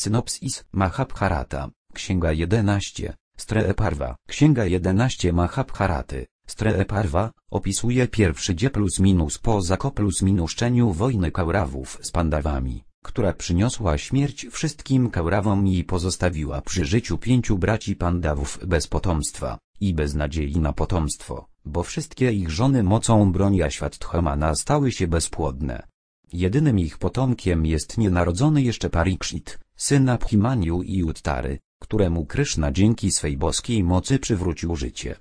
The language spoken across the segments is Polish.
Synopsis Mahabharata, Księga 11, Streeparva. Księga 11 Mahabharaty, Streeparva, opisuje pierwszy dzie plus minus po zakoplus minuszczeniu wojny Kaurawów z Pandawami, która przyniosła śmierć wszystkim Kaurawom i pozostawiła przy życiu pięciu braci Pandawów bez potomstwa i bez nadziei na potomstwo, bo wszystkie ich żony mocą bronia Świadthamana stały się bezpłodne. Jedynym ich potomkiem jest nienarodzony jeszcze Parikshit, syn Abhimaniu i Uttary, któremu Kryszna dzięki swej boskiej mocy przywrócił życie.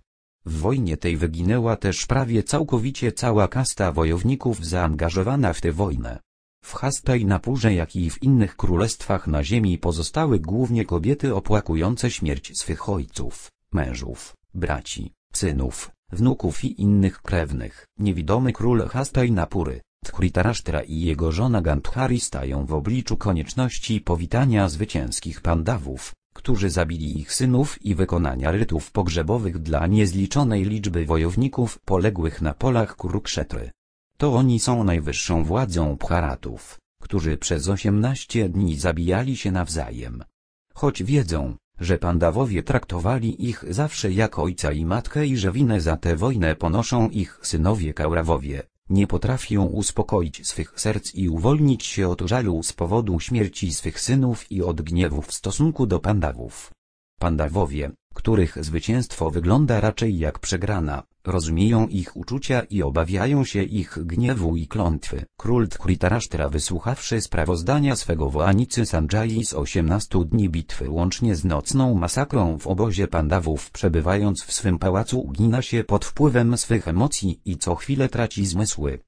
W wojnie tej wyginęła też prawie całkowicie cała kasta wojowników zaangażowana w tę wojnę. W Haspej na Purze jak i w innych królestwach na ziemi pozostały głównie kobiety opłakujące śmierć swych ojców, mężów, braci, synów, wnuków i innych krewnych. Niewidomy król Haspej Napury, Dhritarasztra i jego żona Gandhari stają w obliczu konieczności powitania zwycięskich pandawów, którzy zabili ich synów i wykonania rytów pogrzebowych dla niezliczonej liczby wojowników poległych na polach Kurukshetry. To oni są najwyższą władzą Bharatów, którzy przez 18 dni zabijali się nawzajem. Choć wiedzą, że pandawowie traktowali ich zawsze jak ojca i matkę i że winę za tę wojnę ponoszą ich synowie Kaurawowie, nie potrafią uspokoić swych serc i uwolnić się od żalu z powodu śmierci swych synów i od gniewu w stosunku do pandawów. Pandawowie, których zwycięstwo wygląda raczej jak przegrana, rozumieją ich uczucia i obawiają się ich gniewu i klątwy. Król Dhritarashtra wysłuchawszy sprawozdania swego woanicy Sanjai z 18 dni bitwy łącznie z nocną masakrą w obozie pandawów przebywając w swym pałacu ugina się pod wpływem swych emocji i co chwilę traci zmysły.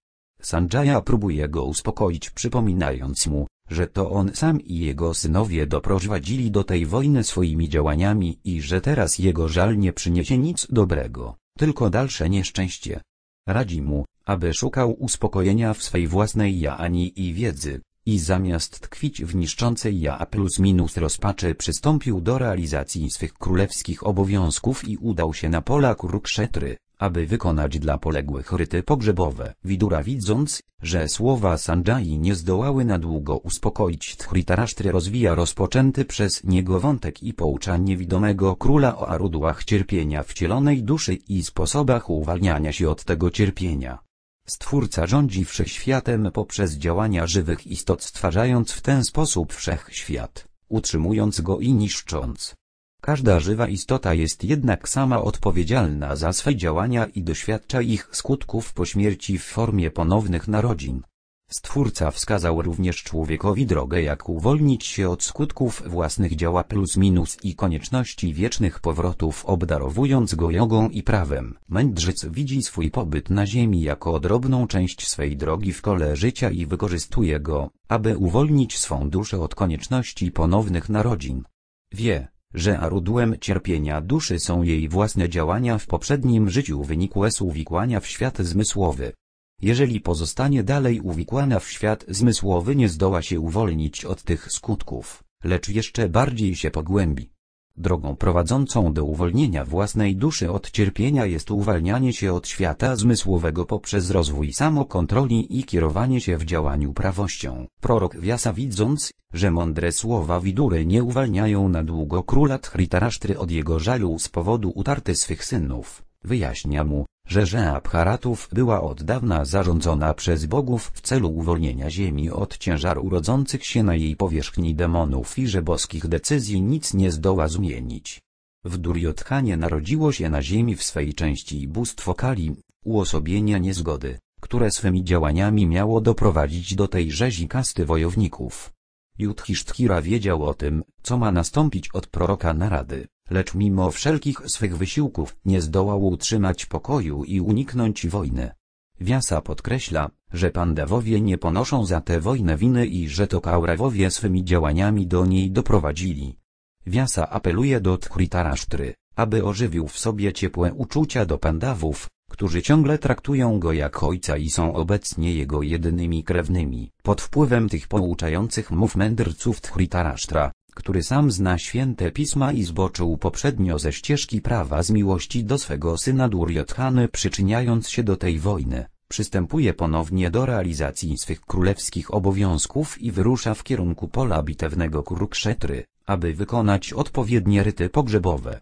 Sanjaya próbuje go uspokoić przypominając mu, że to on sam i jego synowie doprowadzili do tej wojny swoimi działaniami i że teraz jego żal nie przyniesie nic dobrego, tylko dalsze nieszczęście. Radzi mu, aby szukał uspokojenia w swej własnej jaani i wiedzy, i zamiast tkwić w niszczącej ja plus minus rozpaczy przystąpił do realizacji swych królewskich obowiązków i udał się na pola Kurukszetry, aby wykonać dla poległych ryty pogrzebowe. Widura widząc, że słowa Sanjai nie zdołały na długo uspokoić Dhritarasztry rozwija rozpoczęty przez niego wątek i poucza niewidomego króla o arudłach cierpienia wcielonej duszy i sposobach uwalniania się od tego cierpienia. Stwórca rządzi wszechświatem poprzez działania żywych istot stwarzając w ten sposób wszechświat, utrzymując go i niszcząc. Każda żywa istota jest jednak sama odpowiedzialna za swe działania i doświadcza ich skutków po śmierci w formie ponownych narodzin. Stwórca wskazał również człowiekowi drogę jak uwolnić się od skutków własnych działa plus minus i konieczności wiecznych powrotów obdarowując go jogą i prawem. Mędrzec widzi swój pobyt na ziemi jako drobną część swej drogi w kole życia i wykorzystuje go, aby uwolnić swą duszę od konieczności ponownych narodzin. Wie, że arudłem cierpienia duszy są jej własne działania w poprzednim życiu wynikłe z uwikłania w świat zmysłowy. Jeżeli pozostanie dalej uwikłana w świat zmysłowy nie zdoła się uwolnić od tych skutków, lecz jeszcze bardziej się pogłębi. Drogą prowadzącą do uwolnienia własnej duszy od cierpienia jest uwalnianie się od świata zmysłowego poprzez rozwój samokontroli i kierowanie się w działaniu prawością. Prorok Wiasa widząc, że mądre słowa widury nie uwalniają na długo króla Tchritarasztry od jego żalu z powodu utarty swych synów, wyjaśnia mu, że Rzea była od dawna zarządzona przez bogów w celu uwolnienia ziemi od ciężaru urodzących się na jej powierzchni demonów i że boskich decyzji nic nie zdoła zmienić. W Duryodhanie narodziło się na ziemi w swej części bóstwo Kali, uosobienia niezgody, które swymi działaniami miało doprowadzić do tej rzezi kasty wojowników. Judhisztkira wiedział o tym, co ma nastąpić od proroka narady lecz mimo wszelkich swych wysiłków nie zdołał utrzymać pokoju i uniknąć wojny. Wiasa podkreśla, że pandawowie nie ponoszą za tę wojnę winy i że to kaurawowie swymi działaniami do niej doprowadzili. Wiasa apeluje do Tkritarasztry, aby ożywił w sobie ciepłe uczucia do pandawów, którzy ciągle traktują go jak ojca i są obecnie jego jedynymi krewnymi. Pod wpływem tych pouczających mów mędrców Tchritarasztra, który sam zna święte pisma i zboczył poprzednio ze ścieżki prawa z miłości do swego syna Duryodhany przyczyniając się do tej wojny, przystępuje ponownie do realizacji swych królewskich obowiązków i wyrusza w kierunku pola bitewnego Kurukshetry, aby wykonać odpowiednie ryty pogrzebowe.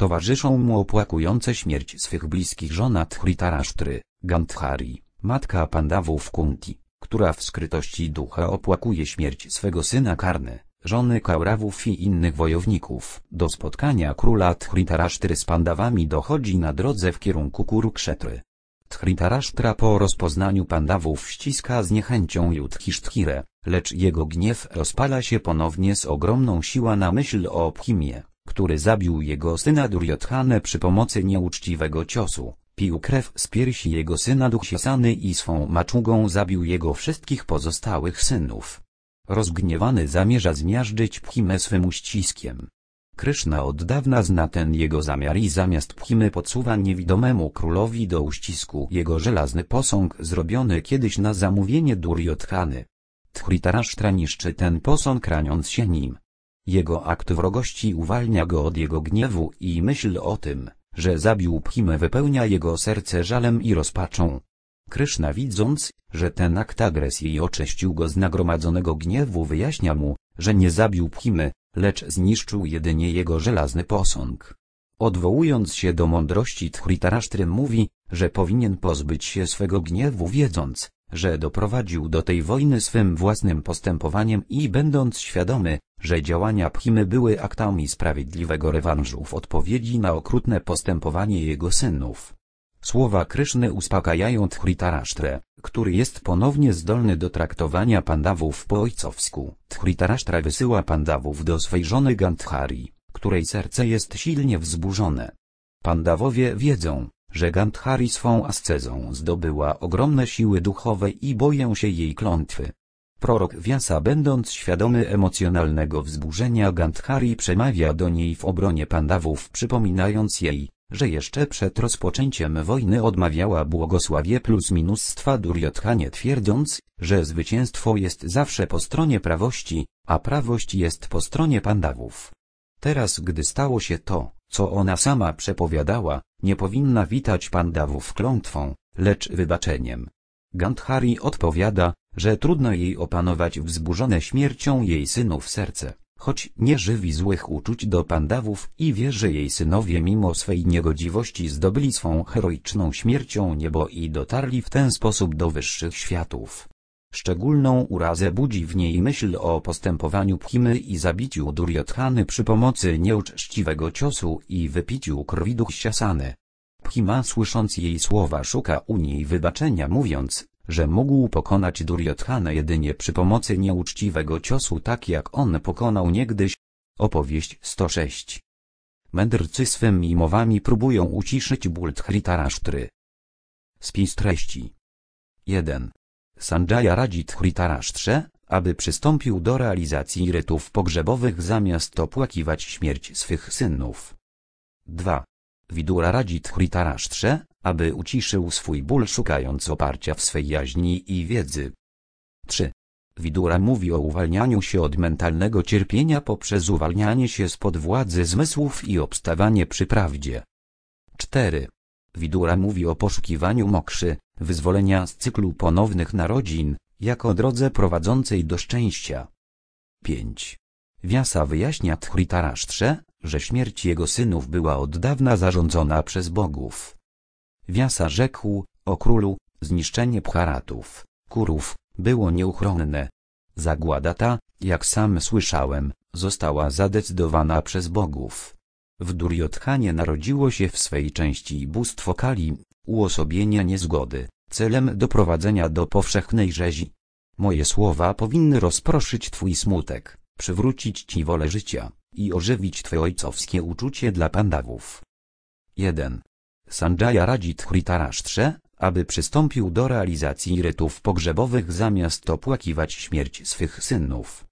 Towarzyszą mu opłakujące śmierć swych bliskich żona Tchritarasztry, Gandhari, matka Pandawów Kunti, która w skrytości ducha opłakuje śmierć swego syna Karny, żony Kaurawów i innych wojowników. Do spotkania króla Tchritarasztry z Pandawami dochodzi na drodze w kierunku Kurukshetry. Tchritarasztra po rozpoznaniu Pandawów ściska z niechęcią Judhishtchirę, lecz jego gniew rozpala się ponownie z ogromną siłą na myśl o Obhimie który zabił jego syna Duryodhanę przy pomocy nieuczciwego ciosu, pił krew z piersi jego syna Duksisany i swą maczugą zabił jego wszystkich pozostałych synów. Rozgniewany zamierza zmiażdżyć Pchimę swym uściskiem. Kryszna od dawna zna ten jego zamiar i zamiast Pchimy podsuwa niewidomemu królowi do uścisku jego żelazny posąg zrobiony kiedyś na zamówienie Duryodhany. Tchritarasztra niszczy ten posąg raniąc się nim. Jego akt wrogości uwalnia go od jego gniewu i myśl o tym, że zabił Bhimę wypełnia jego serce żalem i rozpaczą. Kryszna widząc, że ten akt agresji oczyścił go z nagromadzonego gniewu wyjaśnia mu, że nie zabił Bhimy, lecz zniszczył jedynie jego żelazny posąg. Odwołując się do mądrości Tchritarasztry mówi, że powinien pozbyć się swego gniewu wiedząc, że doprowadził do tej wojny swym własnym postępowaniem i będąc świadomy, że działania Pchimy były aktami sprawiedliwego rewanżu w odpowiedzi na okrutne postępowanie jego synów. Słowa Kryszny uspokajają Tchritarasztrę, który jest ponownie zdolny do traktowania pandawów po ojcowsku. Tchritarasztra wysyła pandawów do swej żony Gandhari, której serce jest silnie wzburzone. Pandawowie wiedzą, że Gandhari swą ascezą zdobyła ogromne siły duchowe i boję się jej klątwy. Prorok Wiasa będąc świadomy emocjonalnego wzburzenia Gandhari przemawia do niej w obronie pandawów przypominając jej, że jeszcze przed rozpoczęciem wojny odmawiała błogosławie plus minustwa Duryodhanie twierdząc, że zwycięstwo jest zawsze po stronie prawości, a prawość jest po stronie pandawów. Teraz gdy stało się to, co ona sama przepowiadała, nie powinna witać pandawów klątwą, lecz wybaczeniem. Gandhari odpowiada, że trudno jej opanować wzburzone śmiercią jej synów serce, choć nie żywi złych uczuć do pandawów i wie, że jej synowie mimo swej niegodziwości zdobyli swą heroiczną śmiercią niebo i dotarli w ten sposób do wyższych światów. Szczególną urazę budzi w niej myśl o postępowaniu Pchimy i zabiciu Duryodhany przy pomocy nieuczciwego ciosu i wypiciu krwi Duchsiasany. Pchima słysząc jej słowa szuka u niej wybaczenia mówiąc, że mógł pokonać Duryodhanę jedynie przy pomocy nieuczciwego ciosu tak jak on pokonał niegdyś. Opowieść 106 Mędrcy swymi mowami próbują uciszyć ból Dhritarasztry. Spis treści 1. Sanjaya radzi Dhritarasztrze, aby przystąpił do realizacji rytów pogrzebowych zamiast opłakiwać śmierć swych synów. 2. Widura radzi Dhritarasztrze, aby uciszył swój ból szukając oparcia w swej jaźni i wiedzy. 3. Widura mówi o uwalnianiu się od mentalnego cierpienia poprzez uwalnianie się spod władzy zmysłów i obstawanie przy prawdzie. 4. Widura mówi o poszukiwaniu mokrzy, wyzwolenia z cyklu ponownych narodzin, jako drodze prowadzącej do szczęścia. 5. Wiasa wyjaśnia Tchritarasztrze, że śmierć jego synów była od dawna zarządzona przez bogów. Wiasa rzekł, o królu, zniszczenie pucharatów, Kurów, było nieuchronne. Zagłada ta, jak sam słyszałem, została zadecydowana przez bogów. W Duryodhanie narodziło się w swej części bóstwo Kali, uosobienia niezgody, celem doprowadzenia do powszechnej rzezi. Moje słowa powinny rozproszyć Twój smutek, przywrócić Ci wolę życia i ożywić twoje ojcowskie uczucie dla pandawów. 1. Sanjaya radzi Tchritarasztrze, aby przystąpił do realizacji rytów pogrzebowych zamiast opłakiwać śmierć swych synów.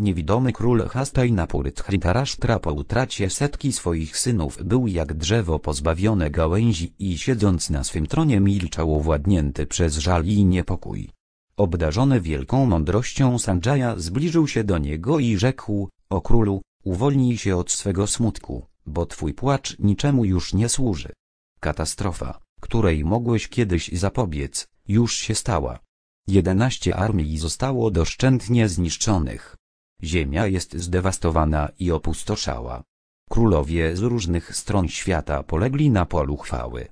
Niewidomy król Hastajnapuryt Hritarasztra po utracie setki swoich synów był jak drzewo pozbawione gałęzi i siedząc na swym tronie milczał owładnięty przez żal i niepokój. Obdarzony wielką mądrością Sanjaya zbliżył się do niego i rzekł, o królu, uwolnij się od swego smutku, bo twój płacz niczemu już nie służy. Katastrofa, której mogłeś kiedyś zapobiec, już się stała. Jedenaście armii zostało doszczętnie zniszczonych Ziemia jest zdewastowana i opustoszała. Królowie z różnych stron świata polegli na polu chwały.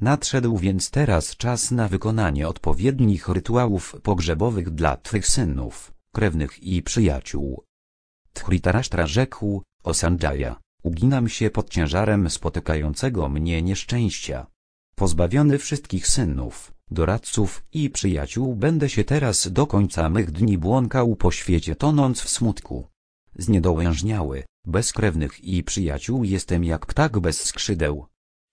Nadszedł więc teraz czas na wykonanie odpowiednich rytuałów pogrzebowych dla twych synów, krewnych i przyjaciół. Thritarashtra rzekł, o Sanjaya, uginam się pod ciężarem spotykającego mnie nieszczęścia. Pozbawiony wszystkich synów, doradców i przyjaciół będę się teraz do końca mych dni błąkał po świecie tonąc w smutku. Zniedołężniały, bez krewnych i przyjaciół jestem jak ptak bez skrzydeł.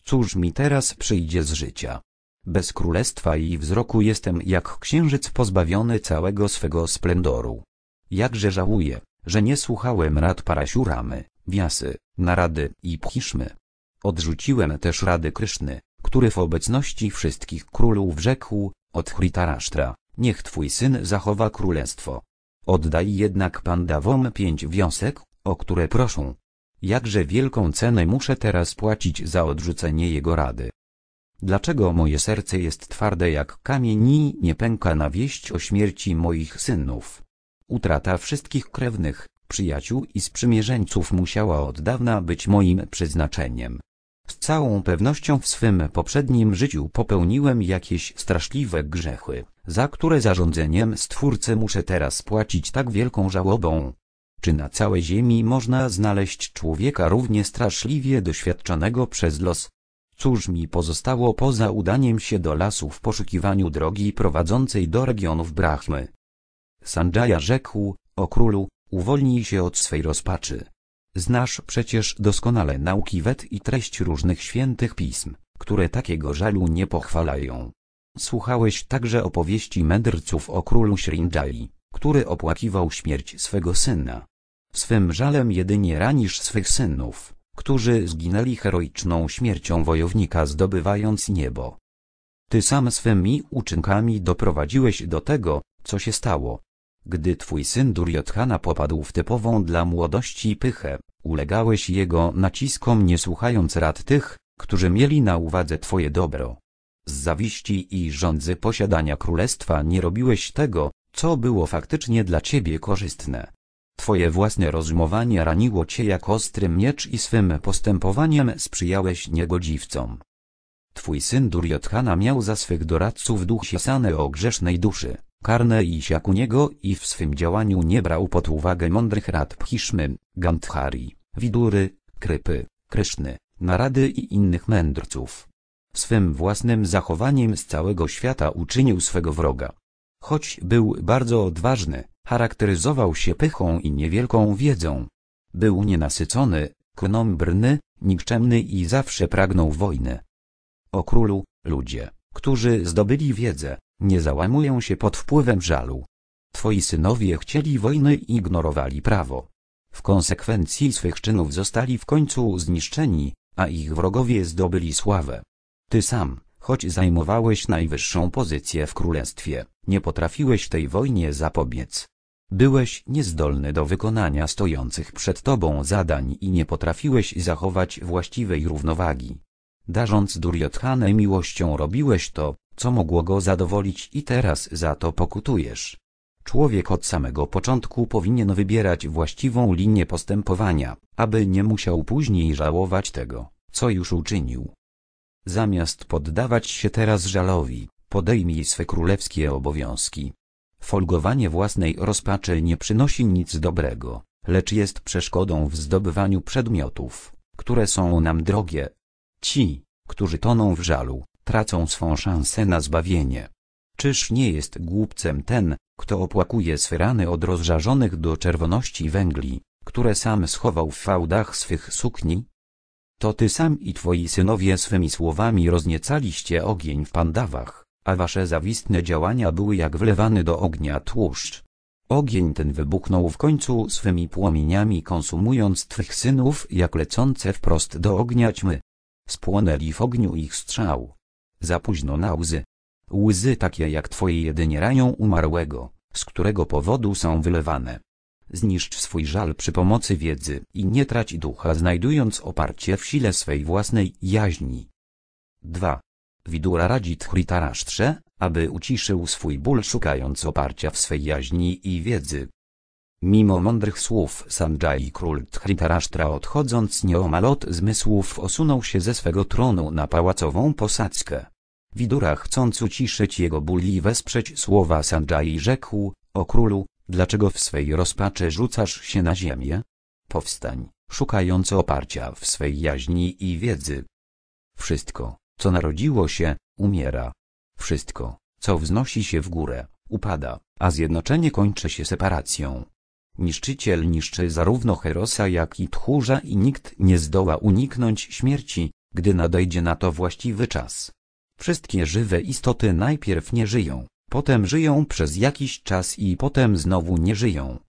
Cóż mi teraz przyjdzie z życia? Bez królestwa i wzroku jestem jak księżyc pozbawiony całego swego splendoru. Jakże żałuję, że nie słuchałem rad Parasiuramy, Wiasy, Narady i Pchiszmy. Odrzuciłem też rady Kryszny, który w obecności wszystkich królów rzekł, od Hritarasztra, niech twój syn zachowa królestwo. Oddaj jednak pandawom pięć wiosek, o które proszą. Jakże wielką cenę muszę teraz płacić za odrzucenie jego rady. Dlaczego moje serce jest twarde jak kamień i nie pęka na wieść o śmierci moich synów? Utrata wszystkich krewnych, przyjaciół i sprzymierzeńców musiała od dawna być moim przeznaczeniem. Z całą pewnością w swym poprzednim życiu popełniłem jakieś straszliwe grzechy, za które zarządzeniem Stwórcę muszę teraz płacić tak wielką żałobą. Czy na całej ziemi można znaleźć człowieka równie straszliwie doświadczonego przez los? Cóż mi pozostało poza udaniem się do lasu w poszukiwaniu drogi prowadzącej do regionów Brahmy? Sanjaya rzekł, o królu, uwolnij się od swej rozpaczy. Znasz przecież doskonale nauki wet i treść różnych świętych pism, które takiego żalu nie pochwalają. Słuchałeś także opowieści mędrców o królu Srinjai, który opłakiwał śmierć swego syna. Swym żalem jedynie ranisz swych synów, którzy zginęli heroiczną śmiercią wojownika zdobywając niebo. Ty sam swymi uczynkami doprowadziłeś do tego, co się stało, gdy twój syn Duryodhana popadł w typową dla młodości pychę, ulegałeś jego naciskom nie słuchając rad tych, którzy mieli na uwadze twoje dobro. Z zawiści i żądzy posiadania królestwa nie robiłeś tego, co było faktycznie dla ciebie korzystne. Twoje własne rozumowanie raniło cię jak ostry miecz i swym postępowaniem sprzyjałeś niegodziwcom. Twój syn Duryodhana miał za swych doradców duch siasany o grzesznej duszy. Karne i siakł niego i w swym działaniu nie brał pod uwagę mądrych rad Bhishmy, Gandhari, Widury, Krypy, Kryszny, Narady i innych mędrców. Swym własnym zachowaniem z całego świata uczynił swego wroga. Choć był bardzo odważny, charakteryzował się pychą i niewielką wiedzą. Był nienasycony, knombrny, nikczemny i zawsze pragnął wojny. O królu, ludzie, którzy zdobyli wiedzę, nie załamują się pod wpływem żalu. Twoi synowie chcieli wojny i ignorowali prawo. W konsekwencji swych czynów zostali w końcu zniszczeni, a ich wrogowie zdobyli sławę. Ty sam, choć zajmowałeś najwyższą pozycję w królestwie, nie potrafiłeś tej wojnie zapobiec. Byłeś niezdolny do wykonania stojących przed tobą zadań i nie potrafiłeś zachować właściwej równowagi. Darząc Duryodhanę miłością robiłeś to, co mogło go zadowolić i teraz za to pokutujesz. Człowiek od samego początku powinien wybierać właściwą linię postępowania, aby nie musiał później żałować tego, co już uczynił. Zamiast poddawać się teraz żalowi, podejmij swe królewskie obowiązki. Folgowanie własnej rozpaczy nie przynosi nic dobrego, lecz jest przeszkodą w zdobywaniu przedmiotów, które są nam drogie. Ci, którzy toną w żalu, tracą swą szansę na zbawienie. Czyż nie jest głupcem ten, kto opłakuje swe rany od rozżarzonych do czerwoności węgli, które sam schował w fałdach swych sukni? To ty sam i twoi synowie swymi słowami rozniecaliście ogień w pandawach, a wasze zawistne działania były jak wlewany do ognia tłuszcz. Ogień ten wybuchnął w końcu swymi płomieniami konsumując twych synów jak lecące wprost do ognia ćmy. Spłonęli w ogniu ich strzał, za późno na łzy. Łzy takie jak twoje jedynie ranią umarłego, z którego powodu są wylewane. Zniszcz swój żal przy pomocy wiedzy i nie trać ducha znajdując oparcie w sile swej własnej jaźni. 2. Widura radzi Tchritarasztrze, aby uciszył swój ból szukając oparcia w swej jaźni i wiedzy. Mimo mądrych słów Sanjay król Dhritarashtra odchodząc nieomal od zmysłów osunął się ze swego tronu na pałacową posadzkę. Widura chcąc uciszyć jego ból i wesprzeć słowa Sanjay rzekł, o królu, dlaczego w swej rozpaczy rzucasz się na ziemię? Powstań, szukając oparcia w swej jaźni i wiedzy. Wszystko, co narodziło się, umiera. Wszystko, co wznosi się w górę, upada, a zjednoczenie kończy się separacją. Niszczyciel niszczy zarówno Herosa jak i Tchórza i nikt nie zdoła uniknąć śmierci, gdy nadejdzie na to właściwy czas. Wszystkie żywe istoty najpierw nie żyją, potem żyją przez jakiś czas i potem znowu nie żyją.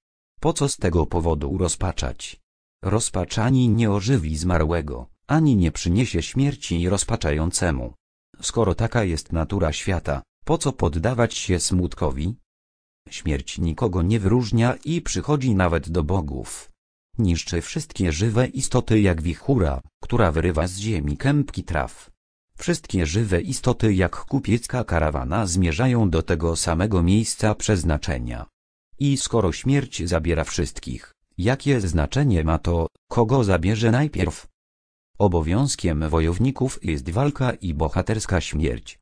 Po co z tego powodu rozpaczać? Rozpacz ani nie ożywi zmarłego, ani nie przyniesie śmierci rozpaczającemu. Skoro taka jest natura świata, po co poddawać się smutkowi? Śmierć nikogo nie wyróżnia i przychodzi nawet do bogów. Niszczy wszystkie żywe istoty jak wichura, która wyrywa z ziemi kępki traw. Wszystkie żywe istoty jak kupiecka karawana zmierzają do tego samego miejsca przeznaczenia. I skoro śmierć zabiera wszystkich, jakie znaczenie ma to, kogo zabierze najpierw? Obowiązkiem wojowników jest walka i bohaterska śmierć.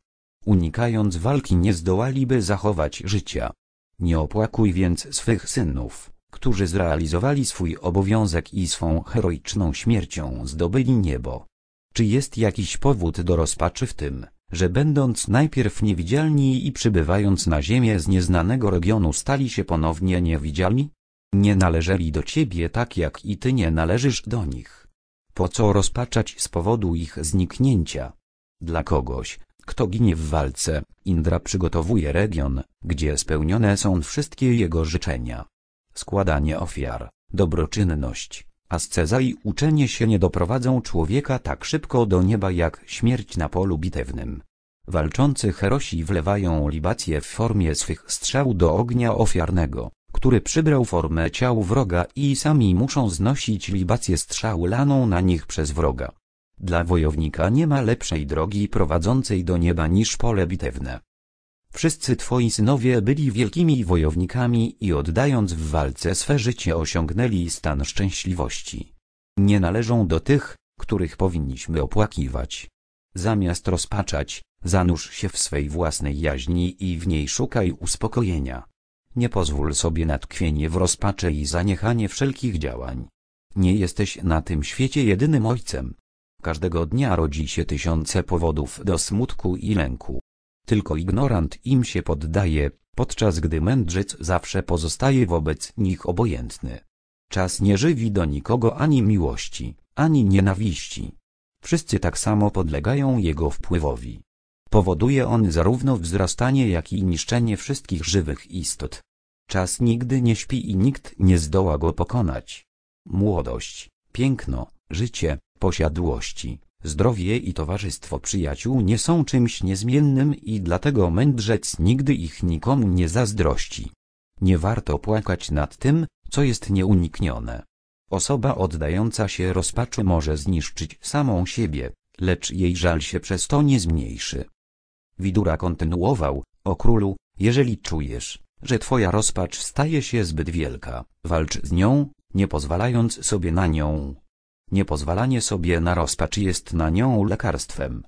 Unikając walki nie zdołaliby zachować życia. Nie opłakuj więc swych synów, którzy zrealizowali swój obowiązek i swą heroiczną śmiercią zdobyli niebo. Czy jest jakiś powód do rozpaczy w tym, że będąc najpierw niewidzialni i przybywając na ziemię z nieznanego regionu stali się ponownie niewidzialni? Nie należeli do ciebie tak jak i ty nie należysz do nich. Po co rozpaczać z powodu ich zniknięcia? Dla kogoś, kto ginie w walce, Indra przygotowuje region, gdzie spełnione są wszystkie jego życzenia. Składanie ofiar, dobroczynność, asceza i uczenie się nie doprowadzą człowieka tak szybko do nieba jak śmierć na polu bitewnym. Walczący herosi wlewają libacje w formie swych strzał do ognia ofiarnego, który przybrał formę ciał wroga i sami muszą znosić libację strzał laną na nich przez wroga. Dla wojownika nie ma lepszej drogi prowadzącej do nieba niż pole bitewne. Wszyscy twoi synowie byli wielkimi wojownikami i oddając w walce swe życie osiągnęli stan szczęśliwości. Nie należą do tych, których powinniśmy opłakiwać. Zamiast rozpaczać, zanurz się w swej własnej jaźni i w niej szukaj uspokojenia. Nie pozwól sobie na tkwienie w rozpaczy i zaniechanie wszelkich działań. Nie jesteś na tym świecie jedynym ojcem. Każdego dnia rodzi się tysiące powodów do smutku i lęku. Tylko ignorant im się poddaje, podczas gdy mędrzec zawsze pozostaje wobec nich obojętny. Czas nie żywi do nikogo ani miłości, ani nienawiści. Wszyscy tak samo podlegają jego wpływowi. Powoduje on zarówno wzrastanie jak i niszczenie wszystkich żywych istot. Czas nigdy nie śpi i nikt nie zdoła go pokonać. Młodość, piękno, życie, posiadłości, zdrowie i towarzystwo przyjaciół nie są czymś niezmiennym i dlatego mędrzec nigdy ich nikomu nie zazdrości. Nie warto płakać nad tym, co jest nieuniknione. Osoba oddająca się rozpaczy może zniszczyć samą siebie, lecz jej żal się przez to nie zmniejszy. Widura kontynuował, o królu, jeżeli czujesz, że twoja rozpacz staje się zbyt wielka, walcz z nią, nie pozwalając sobie na nią. Niepozwalanie sobie na rozpacz jest na nią lekarstwem.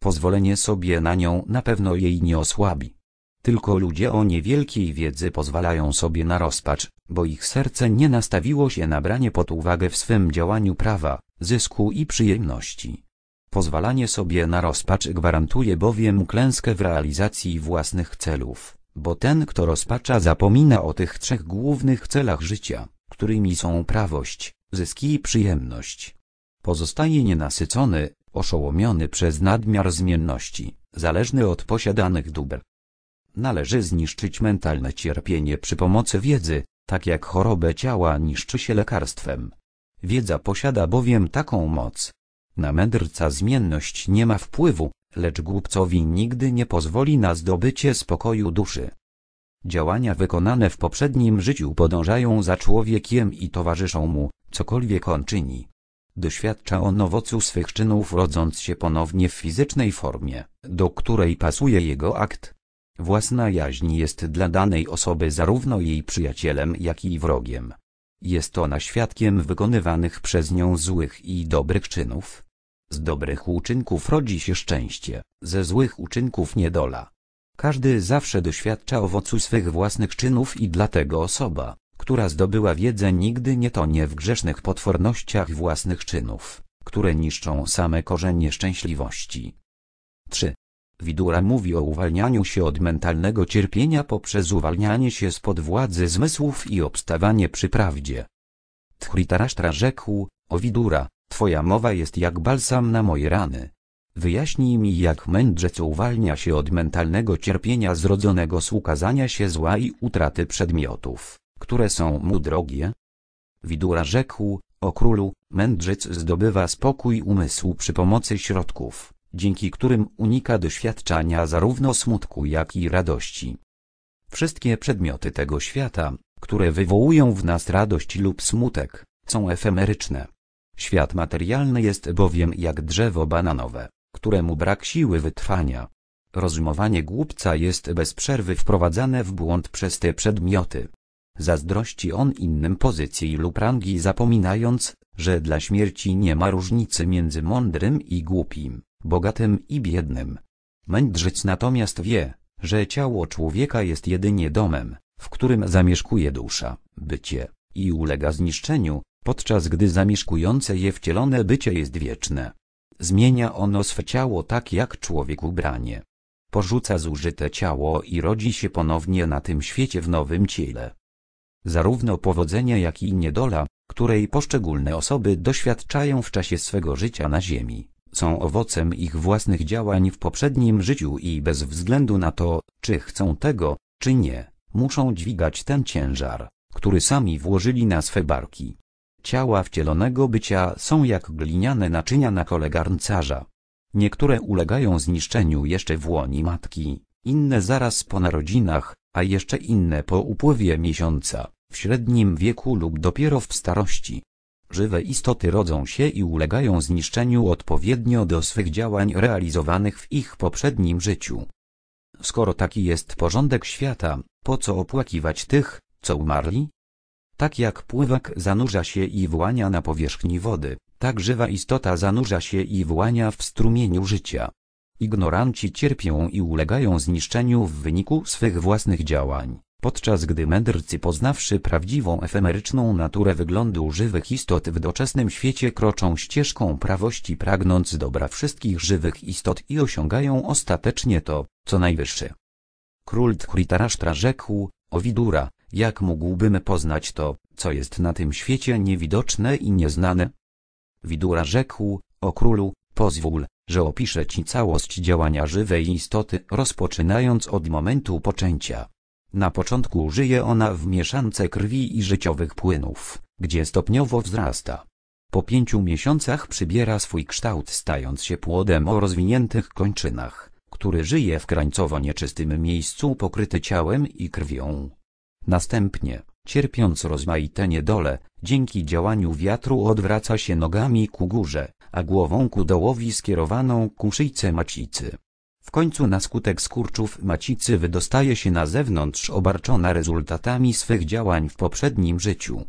Pozwolenie sobie na nią na pewno jej nie osłabi. Tylko ludzie o niewielkiej wiedzy pozwalają sobie na rozpacz, bo ich serce nie nastawiło się na branie pod uwagę w swym działaniu prawa, zysku i przyjemności. Pozwalanie sobie na rozpacz gwarantuje bowiem klęskę w realizacji własnych celów, bo ten kto rozpacza zapomina o tych trzech głównych celach życia, którymi są prawość, zyski i przyjemność. Pozostaje nienasycony, oszołomiony przez nadmiar zmienności, zależny od posiadanych dóbr. Należy zniszczyć mentalne cierpienie przy pomocy wiedzy, tak jak chorobę ciała niszczy się lekarstwem. Wiedza posiada bowiem taką moc. Na mędrca zmienność nie ma wpływu, lecz głupcowi nigdy nie pozwoli na zdobycie spokoju duszy. Działania wykonane w poprzednim życiu podążają za człowiekiem i towarzyszą mu, cokolwiek on czyni. Doświadcza on owocu swych czynów rodząc się ponownie w fizycznej formie, do której pasuje jego akt. Własna jaźń jest dla danej osoby zarówno jej przyjacielem jak i wrogiem. Jest ona świadkiem wykonywanych przez nią złych i dobrych czynów. Z dobrych uczynków rodzi się szczęście, ze złych uczynków niedola. Każdy zawsze doświadcza owocu swych własnych czynów i dlatego osoba, która zdobyła wiedzę nigdy nie tonie w grzesznych potwornościach własnych czynów, które niszczą same korzenie szczęśliwości. 3. Widura mówi o uwalnianiu się od mentalnego cierpienia poprzez uwalnianie się spod władzy zmysłów i obstawanie przy prawdzie. Tchritarasztra rzekł, o Widura, twoja mowa jest jak balsam na moje rany. Wyjaśnij mi jak mędrzec uwalnia się od mentalnego cierpienia zrodzonego z ukazania się zła i utraty przedmiotów które są mu drogie? Widura rzekł, o królu, mędrzec zdobywa spokój umysłu przy pomocy środków, dzięki którym unika doświadczania zarówno smutku jak i radości. Wszystkie przedmioty tego świata, które wywołują w nas radość lub smutek, są efemeryczne. Świat materialny jest bowiem jak drzewo bananowe, któremu brak siły wytrwania. Rozumowanie głupca jest bez przerwy wprowadzane w błąd przez te przedmioty. Zazdrości on innym pozycji lub rangi zapominając, że dla śmierci nie ma różnicy między mądrym i głupim, bogatym i biednym. Mędrzec natomiast wie, że ciało człowieka jest jedynie domem, w którym zamieszkuje dusza, bycie, i ulega zniszczeniu, podczas gdy zamieszkujące je wcielone bycie jest wieczne. Zmienia ono swe ciało tak jak człowiek ubranie. Porzuca zużyte ciało i rodzi się ponownie na tym świecie w nowym ciele zarówno powodzenie jak i niedola, której poszczególne osoby doświadczają w czasie swego życia na Ziemi, są owocem ich własnych działań w poprzednim życiu i bez względu na to, czy chcą tego, czy nie, muszą dźwigać ten ciężar, który sami włożyli na swe barki. Ciała wcielonego bycia są jak gliniane naczynia na kole garncarza. Niektóre ulegają zniszczeniu jeszcze w łoni matki, inne zaraz po narodzinach, a jeszcze inne po upływie miesiąca w średnim wieku lub dopiero w starości. Żywe istoty rodzą się i ulegają zniszczeniu odpowiednio do swych działań realizowanych w ich poprzednim życiu. Skoro taki jest porządek świata, po co opłakiwać tych, co umarli? Tak jak pływak zanurza się i włania na powierzchni wody, tak żywa istota zanurza się i włania w strumieniu życia. Ignoranci cierpią i ulegają zniszczeniu w wyniku swych własnych działań podczas gdy mędrcy poznawszy prawdziwą efemeryczną naturę wyglądu żywych istot w doczesnym świecie kroczą ścieżką prawości pragnąc dobra wszystkich żywych istot i osiągają ostatecznie to, co najwyższe. Król Dhritarashtra rzekł, o widura, jak mógłbym poznać to, co jest na tym świecie niewidoczne i nieznane? Widura rzekł, o królu, pozwól, że opiszę ci całość działania żywej istoty rozpoczynając od momentu poczęcia. Na początku żyje ona w mieszance krwi i życiowych płynów, gdzie stopniowo wzrasta. Po pięciu miesiącach przybiera swój kształt stając się płodem o rozwiniętych kończynach, który żyje w krańcowo nieczystym miejscu pokryty ciałem i krwią. Następnie, cierpiąc rozmaite niedole, dzięki działaniu wiatru odwraca się nogami ku górze, a głową ku dołowi skierowaną ku szyjce macicy. W końcu na skutek skurczów macicy wydostaje się na zewnątrz obarczona rezultatami swych działań w poprzednim życiu.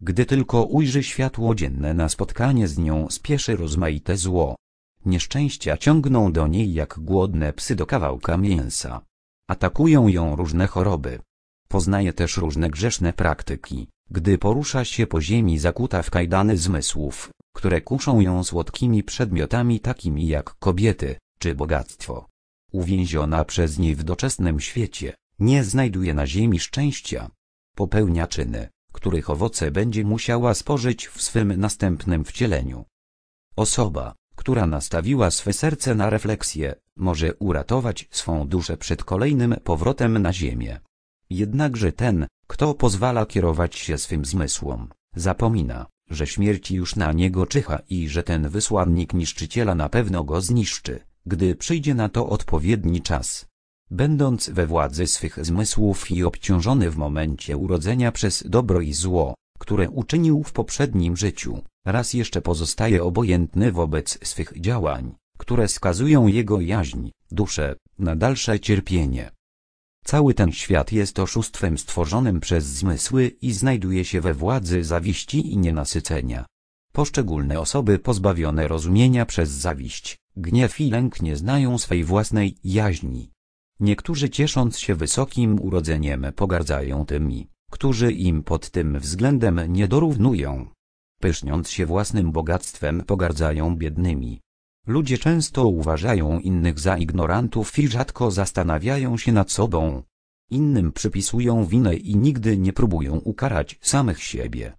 Gdy tylko ujrzy światło dzienne na spotkanie z nią spieszy rozmaite zło. Nieszczęścia ciągną do niej jak głodne psy do kawałka mięsa. Atakują ją różne choroby. Poznaje też różne grzeszne praktyki, gdy porusza się po ziemi zakuta w kajdany zmysłów, które kuszą ją słodkimi przedmiotami takimi jak kobiety, czy bogactwo. Uwięziona przez niej w doczesnym świecie, nie znajduje na ziemi szczęścia. Popełnia czyny, których owoce będzie musiała spożyć w swym następnym wcieleniu. Osoba, która nastawiła swe serce na refleksję, może uratować swą duszę przed kolejnym powrotem na ziemię. Jednakże ten, kto pozwala kierować się swym zmysłom, zapomina, że śmierć już na niego czyha i że ten wysłannik niszczyciela na pewno go zniszczy gdy przyjdzie na to odpowiedni czas. Będąc we władzy swych zmysłów i obciążony w momencie urodzenia przez dobro i zło, które uczynił w poprzednim życiu, raz jeszcze pozostaje obojętny wobec swych działań, które skazują jego jaźń, duszę, na dalsze cierpienie. Cały ten świat jest oszustwem stworzonym przez zmysły i znajduje się we władzy zawiści i nienasycenia. Poszczególne osoby pozbawione rozumienia przez zawiść, Gniew i lęk nie znają swej własnej jaźni. Niektórzy ciesząc się wysokim urodzeniem pogardzają tymi, którzy im pod tym względem nie dorównują. Pyszniąc się własnym bogactwem pogardzają biednymi. Ludzie często uważają innych za ignorantów i rzadko zastanawiają się nad sobą. Innym przypisują winę i nigdy nie próbują ukarać samych siebie.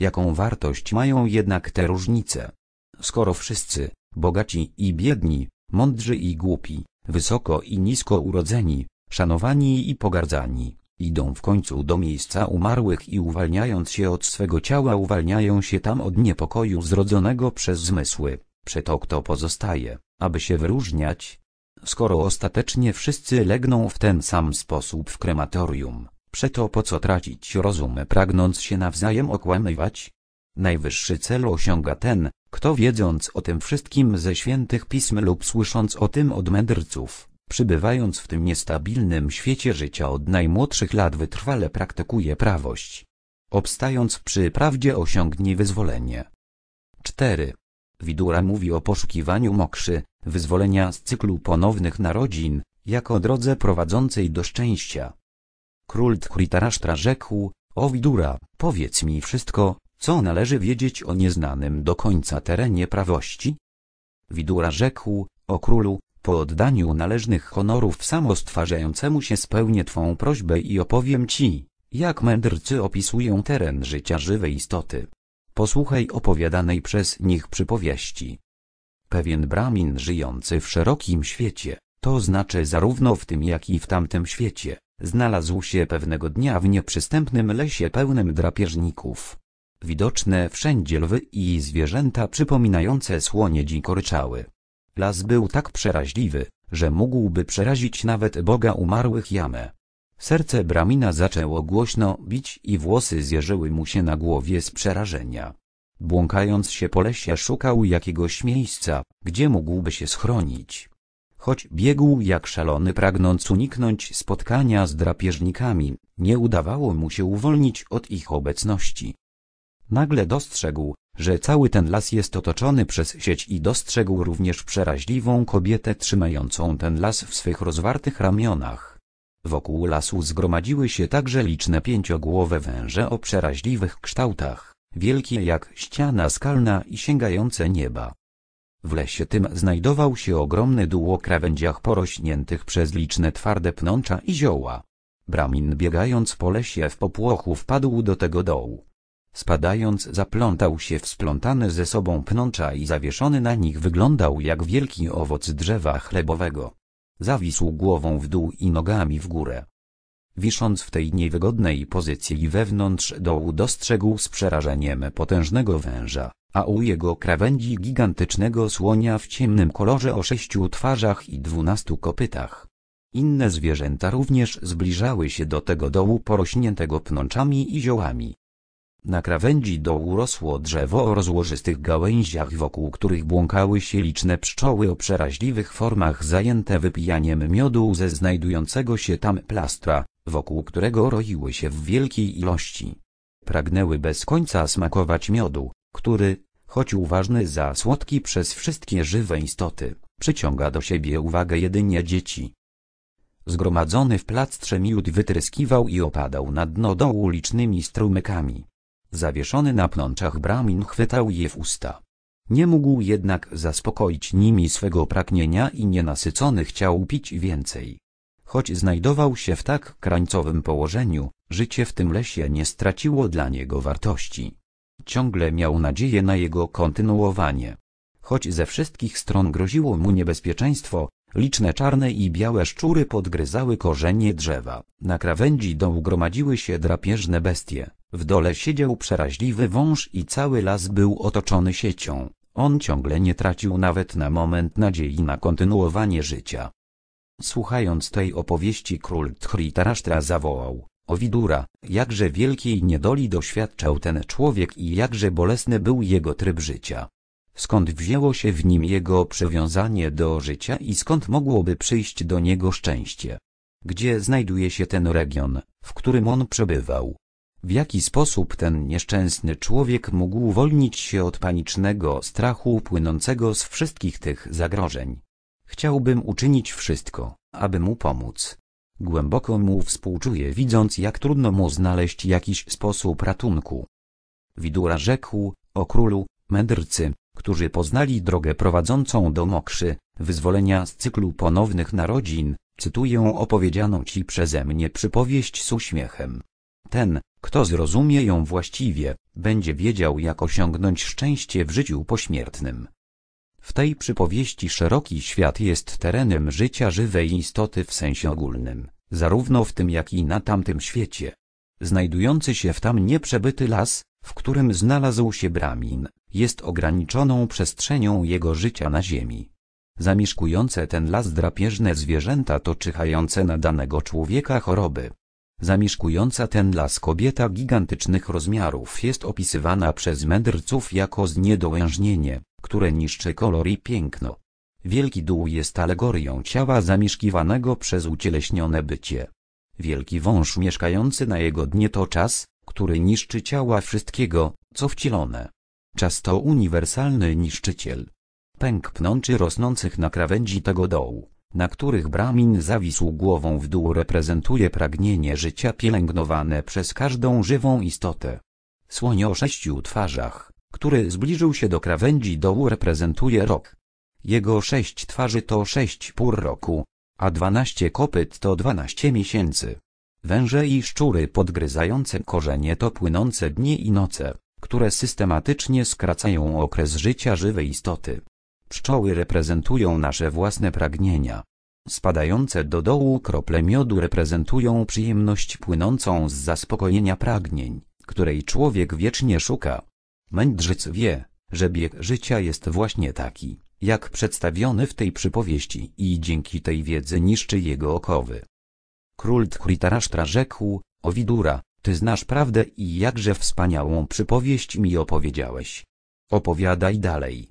Jaką wartość mają jednak te różnice? Skoro wszyscy, bogaci i biedni, mądrzy i głupi, wysoko i nisko urodzeni, szanowani i pogardzani, idą w końcu do miejsca umarłych i uwalniając się od swego ciała uwalniają się tam od niepokoju zrodzonego przez zmysły, przeto kto pozostaje, aby się wyróżniać? Skoro ostatecznie wszyscy legną w ten sam sposób w krematorium, przeto po co tracić rozum pragnąc się nawzajem okłamywać? Najwyższy cel osiąga ten, kto wiedząc o tym wszystkim ze świętych pism lub słysząc o tym od mędrców, przybywając w tym niestabilnym świecie życia od najmłodszych lat wytrwale praktykuje prawość. Obstając przy prawdzie osiągnie wyzwolenie. 4. Widura mówi o poszukiwaniu mokrzy, wyzwolenia z cyklu ponownych narodzin, jako drodze prowadzącej do szczęścia. Król Tkritarasztra rzekł, o Widura, powiedz mi wszystko, co należy wiedzieć o nieznanym do końca terenie prawości? Widura rzekł, o królu, po oddaniu należnych honorów samostwarzającemu się spełnię Twą prośbę i opowiem Ci, jak mędrcy opisują teren życia żywej istoty. Posłuchaj opowiadanej przez nich przypowieści. Pewien bramin żyjący w szerokim świecie, to znaczy zarówno w tym jak i w tamtym świecie, znalazł się pewnego dnia w nieprzystępnym lesie pełnym drapieżników. Widoczne wszędzie lwy i zwierzęta przypominające słonie dziko ryczały. Las był tak przeraźliwy, że mógłby przerazić nawet Boga umarłych jamę. Serce Bramina zaczęło głośno bić i włosy zjeżyły mu się na głowie z przerażenia. Błąkając się po lesie szukał jakiegoś miejsca, gdzie mógłby się schronić. Choć biegł jak szalony pragnąc uniknąć spotkania z drapieżnikami, nie udawało mu się uwolnić od ich obecności. Nagle dostrzegł, że cały ten las jest otoczony przez sieć i dostrzegł również przeraźliwą kobietę trzymającą ten las w swych rozwartych ramionach. Wokół lasu zgromadziły się także liczne pięciogłowe węże o przeraźliwych kształtach, wielkie jak ściana skalna i sięgające nieba. W lesie tym znajdował się ogromny dół o krawędziach porośniętych przez liczne twarde pnącza i zioła. Bramin biegając po lesie w popłochu wpadł do tego dołu. Spadając zaplątał się w splątane ze sobą pnącza i zawieszony na nich wyglądał jak wielki owoc drzewa chlebowego. Zawisł głową w dół i nogami w górę. Wisząc w tej niewygodnej pozycji wewnątrz dołu dostrzegł z przerażeniem potężnego węża, a u jego krawędzi gigantycznego słonia w ciemnym kolorze o sześciu twarzach i dwunastu kopytach. Inne zwierzęta również zbliżały się do tego dołu porośniętego pnączami i ziołami. Na krawędzi dołu rosło drzewo o rozłożystych gałęziach wokół których błąkały się liczne pszczoły o przeraźliwych formach zajęte wypijaniem miodu ze znajdującego się tam plastra, wokół którego roiły się w wielkiej ilości. Pragnęły bez końca smakować miodu, który, choć uważny za słodki przez wszystkie żywe istoty, przyciąga do siebie uwagę jedynie dzieci. Zgromadzony w plastrze miód wytryskiwał i opadał na dno dołu licznymi strumykami. Zawieszony na pnączach bramin chwytał je w usta. Nie mógł jednak zaspokoić nimi swego pragnienia i nienasycony chciał pić więcej. Choć znajdował się w tak krańcowym położeniu, życie w tym lesie nie straciło dla niego wartości. Ciągle miał nadzieję na jego kontynuowanie. Choć ze wszystkich stron groziło mu niebezpieczeństwo, Liczne czarne i białe szczury podgryzały korzenie drzewa. Na krawędzi dołu gromadziły się drapieżne bestie. W dole siedział przeraźliwy wąż i cały las był otoczony siecią. On ciągle nie tracił nawet na moment nadziei na kontynuowanie życia. Słuchając tej opowieści król Tchritarasztra zawołał, o widura, jakże wielkiej niedoli doświadczał ten człowiek i jakże bolesny był jego tryb życia. Skąd wzięło się w nim jego przywiązanie do życia i skąd mogłoby przyjść do niego szczęście? Gdzie znajduje się ten region, w którym on przebywał? W jaki sposób ten nieszczęsny człowiek mógł uwolnić się od panicznego strachu płynącego z wszystkich tych zagrożeń? Chciałbym uczynić wszystko, aby mu pomóc. Głęboko mu współczuję widząc jak trudno mu znaleźć jakiś sposób ratunku. Widura rzekł, o królu, mędrcy, którzy poznali drogę prowadzącą do mokrzy, wyzwolenia z cyklu ponownych narodzin, cytuję opowiedzianą ci przeze mnie przypowieść z uśmiechem. Ten, kto zrozumie ją właściwie, będzie wiedział jak osiągnąć szczęście w życiu pośmiertnym. W tej przypowieści szeroki świat jest terenem życia żywej istoty w sensie ogólnym, zarówno w tym jak i na tamtym świecie. Znajdujący się w tam nieprzebyty las, w którym znalazł się Bramin, jest ograniczoną przestrzenią jego życia na ziemi. Zamieszkujące ten las drapieżne zwierzęta to czyhające na danego człowieka choroby. Zamieszkująca ten las kobieta gigantycznych rozmiarów jest opisywana przez mędrców jako zniedołężnienie, które niszczy kolor i piękno. Wielki dół jest alegorią ciała zamieszkiwanego przez ucieleśnione bycie. Wielki wąż mieszkający na jego dnie to czas, który niszczy ciała wszystkiego, co wcielone. Czas to uniwersalny niszczyciel. Pęk pnączy rosnących na krawędzi tego dołu, na których Brahmin zawisł głową w dół reprezentuje pragnienie życia pielęgnowane przez każdą żywą istotę. Słoń o sześciu twarzach, który zbliżył się do krawędzi dołu reprezentuje rok. Jego sześć twarzy to sześć pór roku, a dwanaście kopyt to dwanaście miesięcy. Węże i szczury podgryzające korzenie to płynące dni i noce które systematycznie skracają okres życia żywej istoty. Pszczoły reprezentują nasze własne pragnienia. Spadające do dołu krople miodu reprezentują przyjemność płynącą z zaspokojenia pragnień, której człowiek wiecznie szuka. Mędrzec wie, że bieg życia jest właśnie taki, jak przedstawiony w tej przypowieści i dzięki tej wiedzy niszczy jego okowy. Król Tchritarasztra rzekł, o widura, ty znasz prawdę i jakże wspaniałą przypowieść mi opowiedziałeś. Opowiadaj dalej.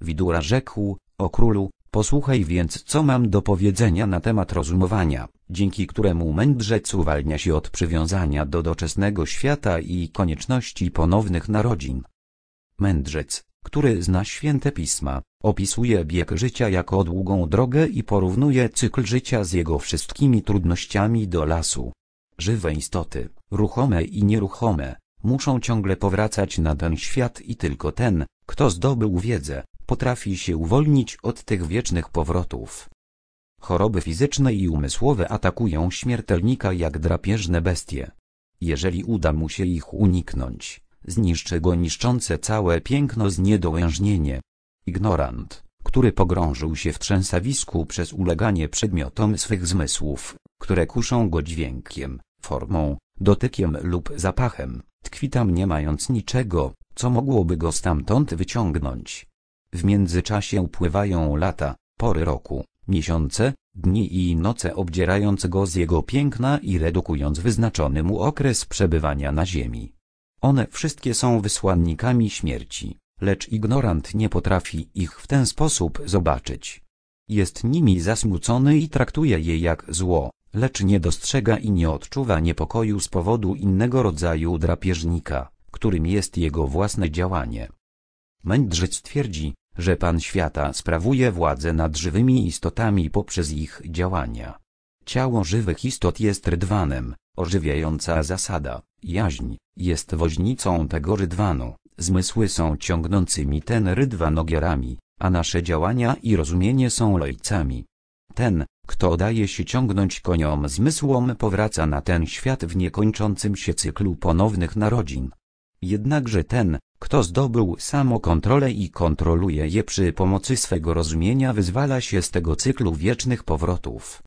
Widura rzekł, o królu, posłuchaj więc co mam do powiedzenia na temat rozumowania, dzięki któremu mędrzec uwalnia się od przywiązania do doczesnego świata i konieczności ponownych narodzin. Mędrzec, który zna święte pisma, opisuje bieg życia jako długą drogę i porównuje cykl życia z jego wszystkimi trudnościami do lasu. Żywe istoty, ruchome i nieruchome, muszą ciągle powracać na ten świat i tylko ten, kto zdobył wiedzę, potrafi się uwolnić od tych wiecznych powrotów. Choroby fizyczne i umysłowe atakują śmiertelnika jak drapieżne bestie. Jeżeli uda mu się ich uniknąć, zniszczy go niszczące całe piękno zniedołężnienie. Ignorant, który pogrążył się w trzęsawisku przez uleganie przedmiotom swych zmysłów, które kuszą go dźwiękiem, formą, dotykiem lub zapachem, tkwi tam nie mając niczego, co mogłoby go stamtąd wyciągnąć. W międzyczasie upływają lata, pory roku, miesiące, dni i noce obdzierając go z jego piękna i redukując wyznaczony mu okres przebywania na ziemi. One wszystkie są wysłannikami śmierci, lecz ignorant nie potrafi ich w ten sposób zobaczyć. Jest nimi zasmucony i traktuje je jak zło, lecz nie dostrzega i nie odczuwa niepokoju z powodu innego rodzaju drapieżnika, którym jest jego własne działanie. Mędrzec twierdzi, że Pan Świata sprawuje władzę nad żywymi istotami poprzez ich działania. Ciało żywych istot jest rydwanem, ożywiająca zasada, jaźń, jest woźnicą tego rydwanu, zmysły są ciągnącymi ten rydwan ogierami, a nasze działania i rozumienie są lojcami. Ten, kto daje się ciągnąć koniom zmysłom powraca na ten świat w niekończącym się cyklu ponownych narodzin. Jednakże ten, kto zdobył samokontrolę i kontroluje je przy pomocy swego rozumienia wyzwala się z tego cyklu wiecznych powrotów.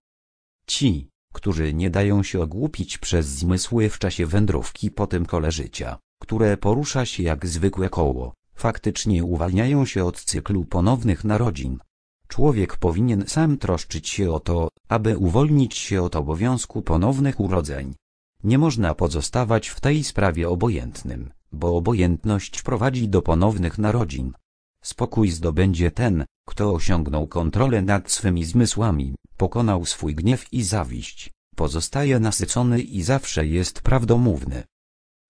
Ci, którzy nie dają się ogłupić przez zmysły w czasie wędrówki po tym kole życia, które porusza się jak zwykłe koło, faktycznie uwalniają się od cyklu ponownych narodzin. Człowiek powinien sam troszczyć się o to, aby uwolnić się od obowiązku ponownych urodzeń. Nie można pozostawać w tej sprawie obojętnym, bo obojętność prowadzi do ponownych narodzin. Spokój zdobędzie ten, kto osiągnął kontrolę nad swymi zmysłami, pokonał swój gniew i zawiść, pozostaje nasycony i zawsze jest prawdomówny.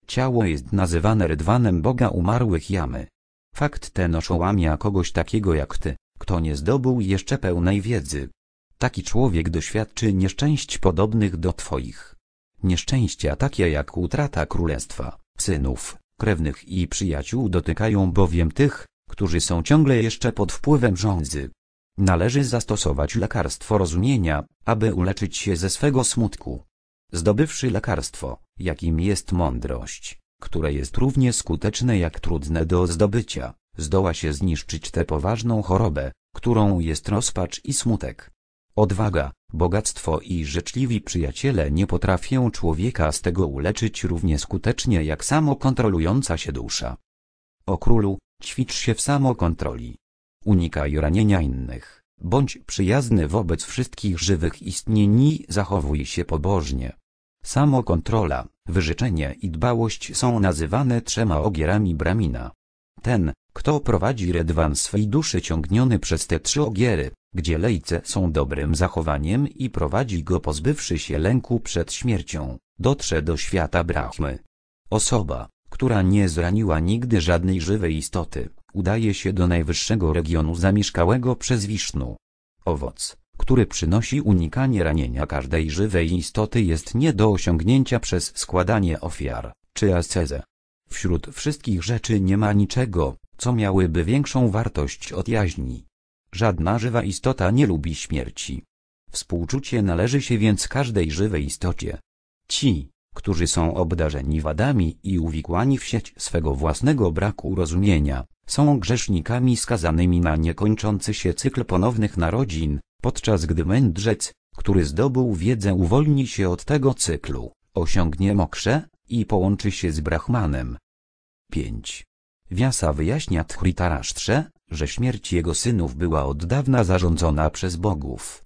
Ciało jest nazywane rydwanem Boga umarłych jamy. Fakt ten oszołamia kogoś takiego jak ty kto nie zdobył jeszcze pełnej wiedzy. Taki człowiek doświadczy nieszczęść podobnych do Twoich. Nieszczęścia takie jak utrata królestwa, synów, krewnych i przyjaciół dotykają bowiem tych, którzy są ciągle jeszcze pod wpływem żądzy. Należy zastosować lekarstwo rozumienia, aby uleczyć się ze swego smutku. Zdobywszy lekarstwo, jakim jest mądrość, które jest równie skuteczne jak trudne do zdobycia, zdoła się zniszczyć tę poważną chorobę, którą jest rozpacz i smutek. Odwaga, bogactwo i życzliwi przyjaciele nie potrafią człowieka z tego uleczyć równie skutecznie jak samo kontrolująca się dusza. O królu, ćwicz się w samokontroli. Unikaj ranienia innych. Bądź przyjazny wobec wszystkich żywych istnień i zachowuj się pobożnie. Samokontrola, wyrzeczenie i dbałość są nazywane trzema ogierami Bramina. Ten, kto prowadzi redwan swej duszy ciągniony przez te trzy ogiery, gdzie lejce są dobrym zachowaniem i prowadzi go pozbywszy się lęku przed śmiercią, dotrze do świata Brahmy. Osoba, która nie zraniła nigdy żadnej żywej istoty, udaje się do najwyższego regionu zamieszkałego przez Wisznu. Owoc, który przynosi unikanie ranienia każdej żywej istoty jest nie do osiągnięcia przez składanie ofiar, czy ascezę. Wśród wszystkich rzeczy nie ma niczego, co miałyby większą wartość od jaźni. Żadna żywa istota nie lubi śmierci. Współczucie należy się więc każdej żywej istocie. Ci, którzy są obdarzeni wadami i uwikłani w sieć swego własnego braku rozumienia, są grzesznikami skazanymi na niekończący się cykl ponownych narodzin, podczas gdy mędrzec, który zdobył wiedzę uwolni się od tego cyklu, osiągnie mokrze i połączy się z Brahmanem. 5. Wiasa wyjaśnia Tchritarasztrze, że śmierć jego synów była od dawna zarządzona przez bogów.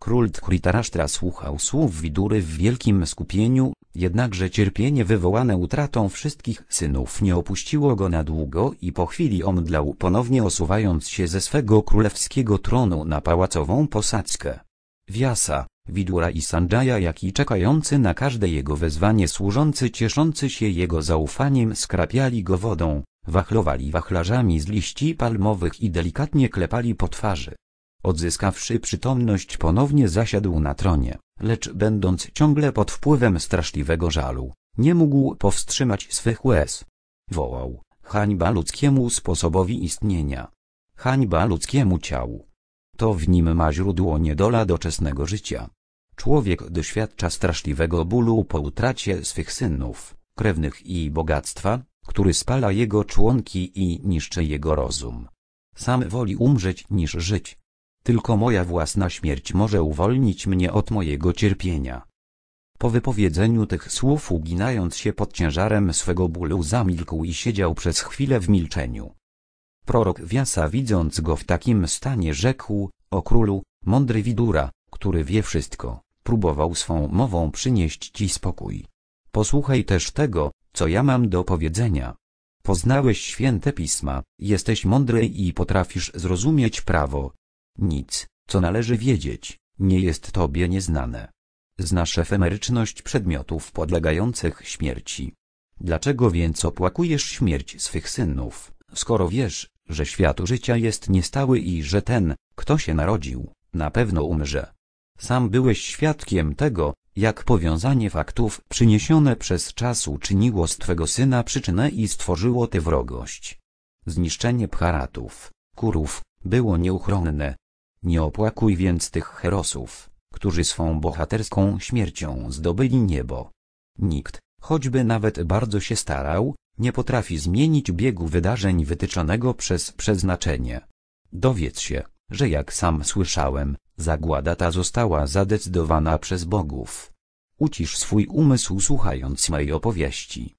Król Tchritarasztra słuchał słów Widury w wielkim skupieniu, jednakże cierpienie wywołane utratą wszystkich synów nie opuściło go na długo i po chwili omdlał ponownie osuwając się ze swego królewskiego tronu na pałacową posadzkę. Wiasa, Widura i Sanjaya jak i czekający na każde jego wezwanie służący cieszący się jego zaufaniem skrapiali go wodą, wachlowali wachlarzami z liści palmowych i delikatnie klepali po twarzy. Odzyskawszy przytomność ponownie zasiadł na tronie, lecz będąc ciągle pod wpływem straszliwego żalu, nie mógł powstrzymać swych łez. Wołał, hańba ludzkiemu sposobowi istnienia. Hańba ludzkiemu ciału. To w nim ma źródło niedola doczesnego życia. Człowiek doświadcza straszliwego bólu po utracie swych synów, krewnych i bogactwa, który spala jego członki i niszczy jego rozum. Sam woli umrzeć niż żyć. Tylko moja własna śmierć może uwolnić mnie od mojego cierpienia. Po wypowiedzeniu tych słów uginając się pod ciężarem swego bólu zamilkł i siedział przez chwilę w milczeniu. Prorok Wiasa widząc go w takim stanie rzekł, o królu, mądry widura, który wie wszystko, próbował swą mową przynieść ci spokój. Posłuchaj też tego, co ja mam do powiedzenia. Poznałeś święte pisma, jesteś mądry i potrafisz zrozumieć prawo. Nic, co należy wiedzieć, nie jest tobie nieznane. Znasz efemeryczność przedmiotów podlegających śmierci. Dlaczego więc opłakujesz śmierć swych synów, skoro wiesz, że świat życia jest niestały i że ten, kto się narodził, na pewno umrze? Sam byłeś świadkiem tego, jak powiązanie faktów przyniesione przez czas uczyniło z Twego syna przyczynę i stworzyło tę wrogość. Zniszczenie pcharatów, kurów, było nieuchronne. Nie opłakuj więc tych herosów, którzy swą bohaterską śmiercią zdobyli niebo. Nikt, choćby nawet bardzo się starał, nie potrafi zmienić biegu wydarzeń wytyczonego przez przeznaczenie. Dowiedz się, że jak sam słyszałem, zagłada ta została zadecydowana przez bogów. Ucisz swój umysł słuchając mojej opowieści.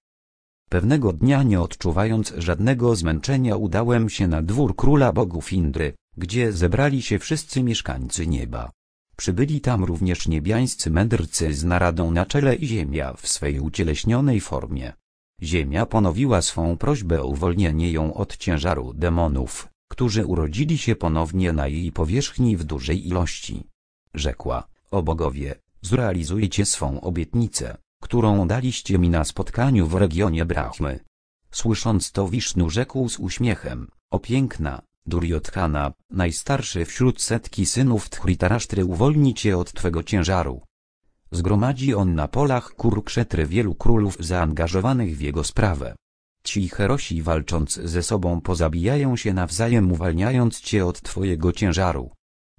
Pewnego dnia nie odczuwając żadnego zmęczenia udałem się na dwór króla bogów Indry, gdzie zebrali się wszyscy mieszkańcy nieba. Przybyli tam również niebiańscy mędrcy z naradą na czele i ziemia w swej ucieleśnionej formie. Ziemia ponowiła swą prośbę o uwolnienie ją od ciężaru demonów, którzy urodzili się ponownie na jej powierzchni w dużej ilości. Rzekła, o bogowie, zrealizujcie swą obietnicę, którą daliście mi na spotkaniu w regionie Brahmy. Słysząc to Wisznu rzekł z uśmiechem, o piękna, Duryodhana, najstarszy wśród setki synów Tchritarasztry uwolni cię od twego ciężaru. Zgromadzi on na polach Kurukszetry wielu królów zaangażowanych w jego sprawę, Ci herosi walcząc ze sobą pozabijają się nawzajem uwalniając cię od twojego ciężaru.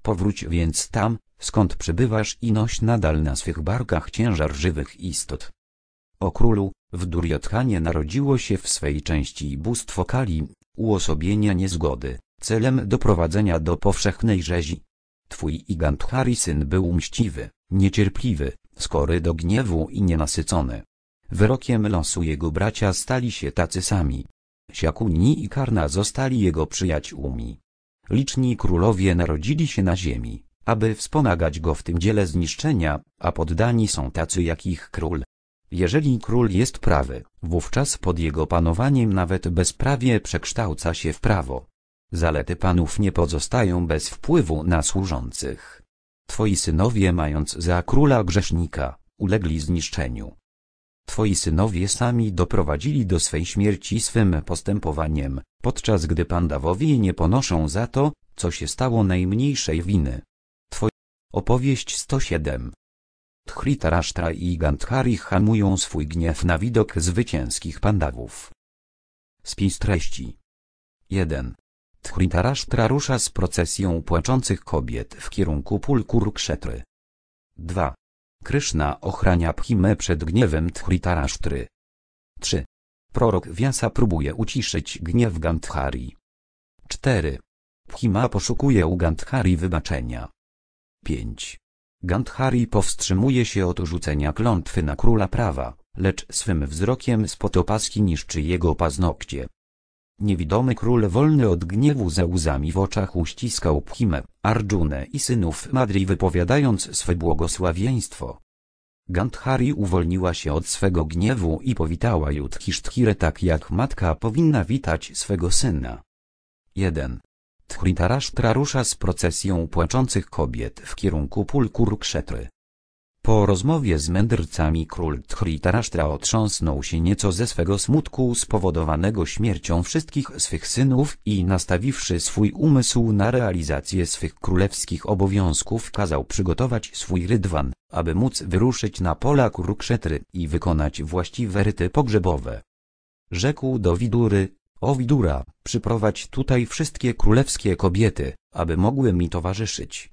Powróć więc tam, skąd przybywasz i noś nadal na swych barkach ciężar żywych istot. O królu, w Duryodhanie narodziło się w swej części bóstwo Kali, uosobienia niezgody, celem doprowadzenia do powszechnej rzezi. Twój Igandhari syn był mściwy, niecierpliwy, skory do gniewu i nienasycony. Wyrokiem losu jego bracia stali się tacy sami. Siakuni i Karna zostali jego przyjaciółmi. Liczni królowie narodzili się na ziemi, aby wspomagać go w tym dziele zniszczenia, a poddani są tacy jak ich król. Jeżeli król jest prawy, wówczas pod jego panowaniem nawet bezprawie przekształca się w prawo. Zalety panów nie pozostają bez wpływu na służących. Twoi synowie mając za króla grzesznika, ulegli zniszczeniu, Twoi synowie sami doprowadzili do swej śmierci swym postępowaniem, podczas gdy pandawowie nie ponoszą za to, co się stało najmniejszej winy. Twoja opowieść 107 Dhritarashtra i Gandhari hamują swój gniew na widok zwycięskich pandawów. Spis treści 1. Dhritarashtra rusza z procesją płaczących kobiet w kierunku pól Kurkshetry. 2. Kryszna ochrania Bhimę przed gniewem Tchritarasztry. 3. Prorok Wiasa próbuje uciszyć gniew Gandhari. 4. Bhima poszukuje u Gandhari wybaczenia. 5. Gandhari powstrzymuje się od rzucenia klątwy na króla prawa, lecz swym wzrokiem spod opaski niszczy jego paznokcie. Niewidomy król wolny od gniewu ze łzami w oczach uściskał Pchimę, Arjunę i synów Madri wypowiadając swe błogosławieństwo. Gandhari uwolniła się od swego gniewu i powitała Judhishthirę tak jak matka powinna witać swego syna. 1. Dhritarashtra rusza z procesją płaczących kobiet w kierunku Pulkur Kshetry. Po rozmowie z mędrcami król Dhritarasztra otrząsnął się nieco ze swego smutku spowodowanego śmiercią wszystkich swych synów i nastawiwszy swój umysł na realizację swych królewskich obowiązków kazał przygotować swój rydwan, aby móc wyruszyć na pola Kurukszetry i wykonać właściwe ryty pogrzebowe. Rzekł do Widury, o Widura, przyprowadź tutaj wszystkie królewskie kobiety, aby mogły mi towarzyszyć.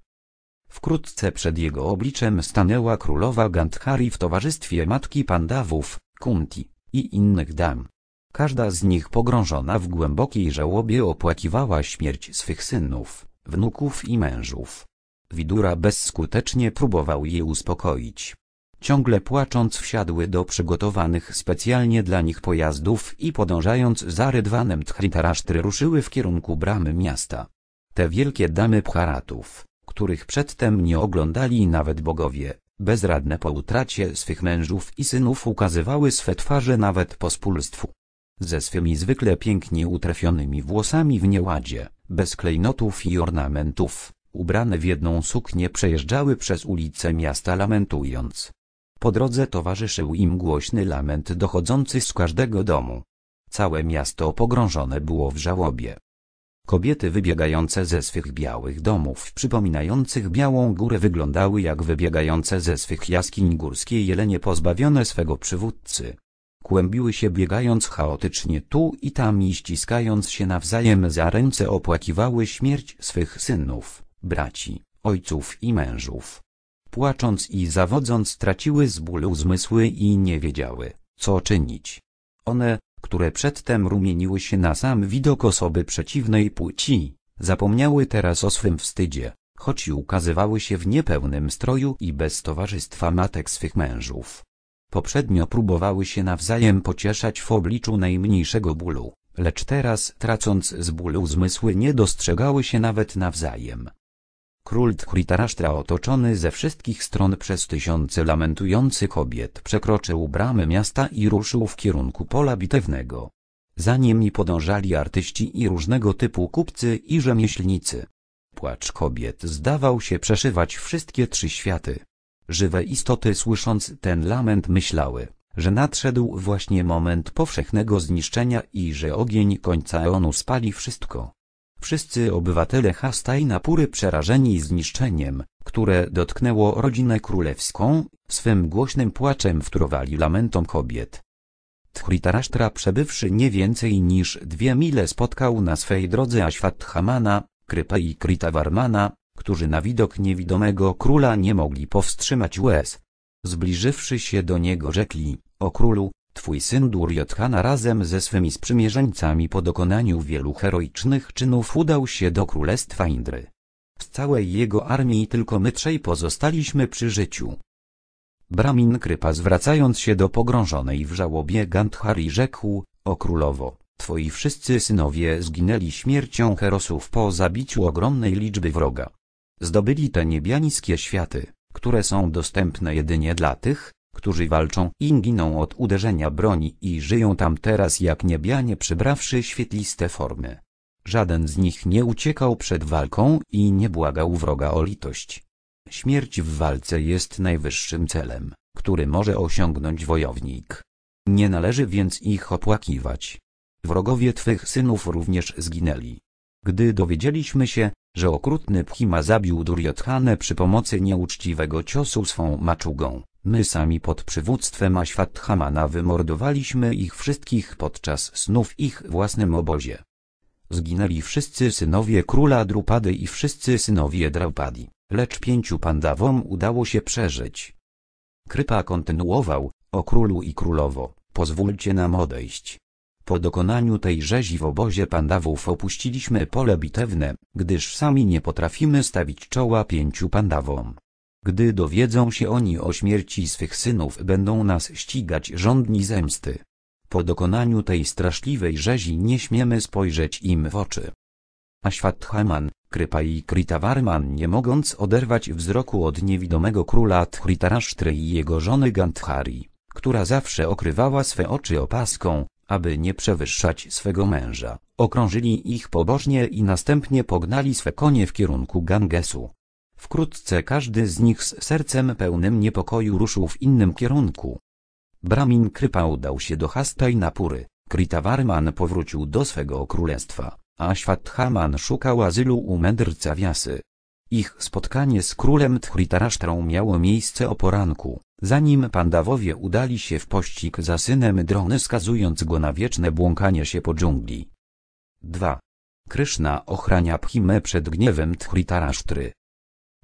Wkrótce przed jego obliczem stanęła królowa Gandhari w towarzystwie matki pandawów, Kunti i innych dam. Każda z nich pogrążona w głębokiej żałobie opłakiwała śmierć swych synów, wnuków i mężów. Widura bezskutecznie próbował je uspokoić. Ciągle płacząc wsiadły do przygotowanych specjalnie dla nich pojazdów i podążając za rydwanem Tchritarasztry ruszyły w kierunku bramy miasta. Te wielkie damy Pcharatów których przedtem nie oglądali nawet bogowie, bezradne po utracie swych mężów i synów ukazywały swe twarze nawet po Ze swymi zwykle pięknie utrefionymi włosami w nieładzie, bez klejnotów i ornamentów, ubrane w jedną suknię przejeżdżały przez ulice miasta lamentując. Po drodze towarzyszył im głośny lament dochodzący z każdego domu. Całe miasto pogrążone było w żałobie. Kobiety wybiegające ze swych białych domów przypominających białą górę wyglądały jak wybiegające ze swych jaskiń górskiej jelenie pozbawione swego przywódcy. Kłębiły się biegając chaotycznie tu i tam i ściskając się nawzajem za ręce opłakiwały śmierć swych synów, braci, ojców i mężów. Płacząc i zawodząc traciły z bólu zmysły i nie wiedziały, co czynić. One, które przedtem rumieniły się na sam widok osoby przeciwnej płci, zapomniały teraz o swym wstydzie, choć i ukazywały się w niepełnym stroju i bez towarzystwa matek swych mężów. Poprzednio próbowały się nawzajem pocieszać w obliczu najmniejszego bólu, lecz teraz tracąc z bólu zmysły nie dostrzegały się nawet nawzajem. Król Dhritarashtra otoczony ze wszystkich stron przez tysiące lamentujących kobiet przekroczył bramy miasta i ruszył w kierunku pola bitewnego. Za nimi podążali artyści i różnego typu kupcy i rzemieślnicy. Płacz kobiet zdawał się przeszywać wszystkie trzy światy. Żywe istoty słysząc ten lament myślały, że nadszedł właśnie moment powszechnego zniszczenia i że ogień końca Eonu spali wszystko. Wszyscy obywatele na Pury przerażeni zniszczeniem, które dotknęło rodzinę królewską, swym głośnym płaczem wtórowali lamentom kobiet. Tchritarasztra przebywszy nie więcej niż dwie mile spotkał na swej drodze Aśwathamana, Krypa i Kritawarmana, którzy na widok niewidomego króla nie mogli powstrzymać łez. Zbliżywszy się do niego rzekli, o królu, twój syn Duryodhana razem ze swymi sprzymierzeńcami po dokonaniu wielu heroicznych czynów udał się do królestwa Indry. Z całej jego armii tylko my trzej pozostaliśmy przy życiu. Bramin Krypa zwracając się do pogrążonej w żałobie Gandhari rzekł, o królowo, twoi wszyscy synowie zginęli śmiercią herosów po zabiciu ogromnej liczby wroga. Zdobyli te niebiańskie światy, które są dostępne jedynie dla tych, którzy walczą i giną od uderzenia broni i żyją tam teraz jak niebianie przybrawszy świetliste formy. Żaden z nich nie uciekał przed walką i nie błagał wroga o litość. Śmierć w walce jest najwyższym celem, który może osiągnąć wojownik. Nie należy więc ich opłakiwać. Wrogowie twych synów również zginęli. Gdy dowiedzieliśmy się, że okrutny Pchima zabił Duryodhanę przy pomocy nieuczciwego ciosu swą maczugą, My sami pod przywództwem Aśwadhamana wymordowaliśmy ich wszystkich podczas snów w ich własnym obozie. Zginęli wszyscy synowie króla Drupady i wszyscy synowie Draupadi, lecz pięciu pandawom udało się przeżyć. Krypa kontynuował, o królu i królowo, pozwólcie nam odejść. Po dokonaniu tej rzezi w obozie pandawów opuściliśmy pole bitewne, gdyż sami nie potrafimy stawić czoła pięciu pandawom. Gdy dowiedzą się oni o śmierci swych synów będą nas ścigać żądni zemsty. Po dokonaniu tej straszliwej rzezi nie śmiemy spojrzeć im w oczy. A Krypa i Kritawarman nie mogąc oderwać wzroku od niewidomego króla Tchritarasztry i jego żony Gandhari, która zawsze okrywała swe oczy opaską, aby nie przewyższać swego męża, okrążyli ich pobożnie i następnie pognali swe konie w kierunku Gangesu. Wkrótce każdy z nich z sercem pełnym niepokoju ruszył w innym kierunku. Bramin Krypa udał się do Hastajnapury, Kritawarman powrócił do swego królestwa, a Świathaman szukał azylu u mędrca Wiasy. Ich spotkanie z królem Tchritarasztrą miało miejsce o poranku, zanim pandawowie udali się w pościg za synem Drony skazując go na wieczne błąkanie się po dżungli. 2. Kryszna ochrania Phimę przed gniewem Tchritarasztry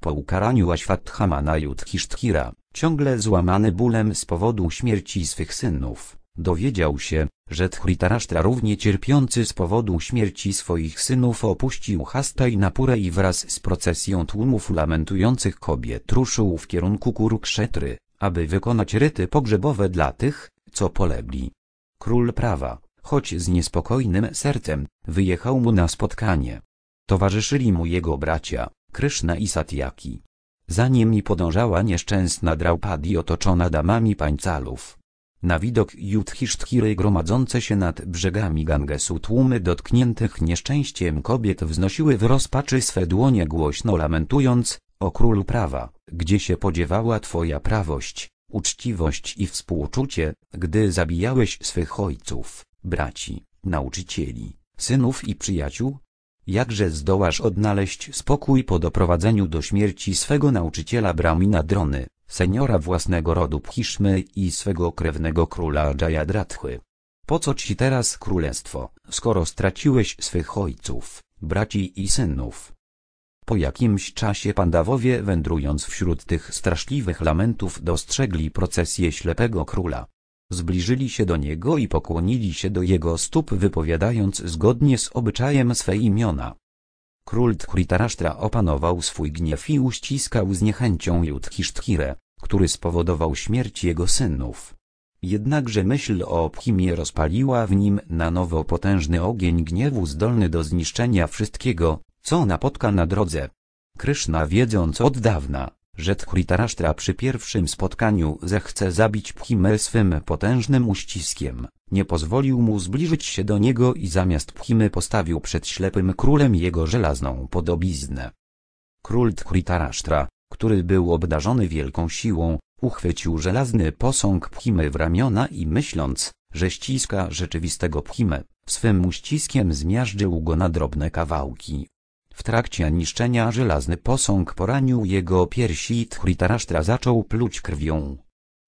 po ukaraniu Aśwatthama Judhiszthira, ciągle złamany bólem z powodu śmierci swych synów, dowiedział się, że Dhritarashtra równie cierpiący z powodu śmierci swoich synów opuścił Hastajnapurę i wraz z procesją tłumów lamentujących kobiet ruszył w kierunku Kurukshetry, aby wykonać ryty pogrzebowe dla tych, co polegli. Król prawa, choć z niespokojnym sercem, wyjechał mu na spotkanie. Towarzyszyli mu jego bracia, Kryszna i Satyaki. Za nimi podążała nieszczęsna Draupadi otoczona damami pańcalów. Na widok Judhiszthiry gromadzące się nad brzegami Gangesu tłumy dotkniętych nieszczęściem kobiet wznosiły w rozpaczy swe dłonie głośno lamentując, o królu prawa, gdzie się podziewała twoja prawość, uczciwość i współczucie, gdy zabijałeś swych ojców, braci, nauczycieli, synów i przyjaciół, Jakże zdołasz odnaleźć spokój po doprowadzeniu do śmierci swego nauczyciela Brahmina Drony, seniora własnego rodu Bhiszmy i swego krewnego króla Jayadrathy? Po co ci teraz królestwo, skoro straciłeś swych ojców, braci i synów? Po jakimś czasie pandawowie wędrując wśród tych straszliwych lamentów dostrzegli procesję ślepego króla zbliżyli się do niego i pokłonili się do jego stóp wypowiadając zgodnie z obyczajem swe imiona. Król Dhritarashtra opanował swój gniew i uściskał z niechęcią Judhiszthirę, który spowodował śmierć jego synów. Jednakże myśl o Obhimie rozpaliła w nim na nowo potężny ogień gniewu zdolny do zniszczenia wszystkiego, co napotka na drodze. Kryszna wiedząc od dawna, że Dhritarashtra przy pierwszym spotkaniu zechce zabić Phimę swym potężnym uściskiem, nie pozwolił mu zbliżyć się do niego i zamiast Phimy postawił przed ślepym królem jego żelazną podobiznę. Król Dhritarashtra, który był obdarzony wielką siłą, uchwycił żelazny posąg Phimy w ramiona i myśląc, że ściska rzeczywistego Phimę, swym uściskiem zmiażdżył go na drobne kawałki. W trakcie niszczenia żelazny posąg poranił jego piersi i Dhritarashtra zaczął pluć krwią.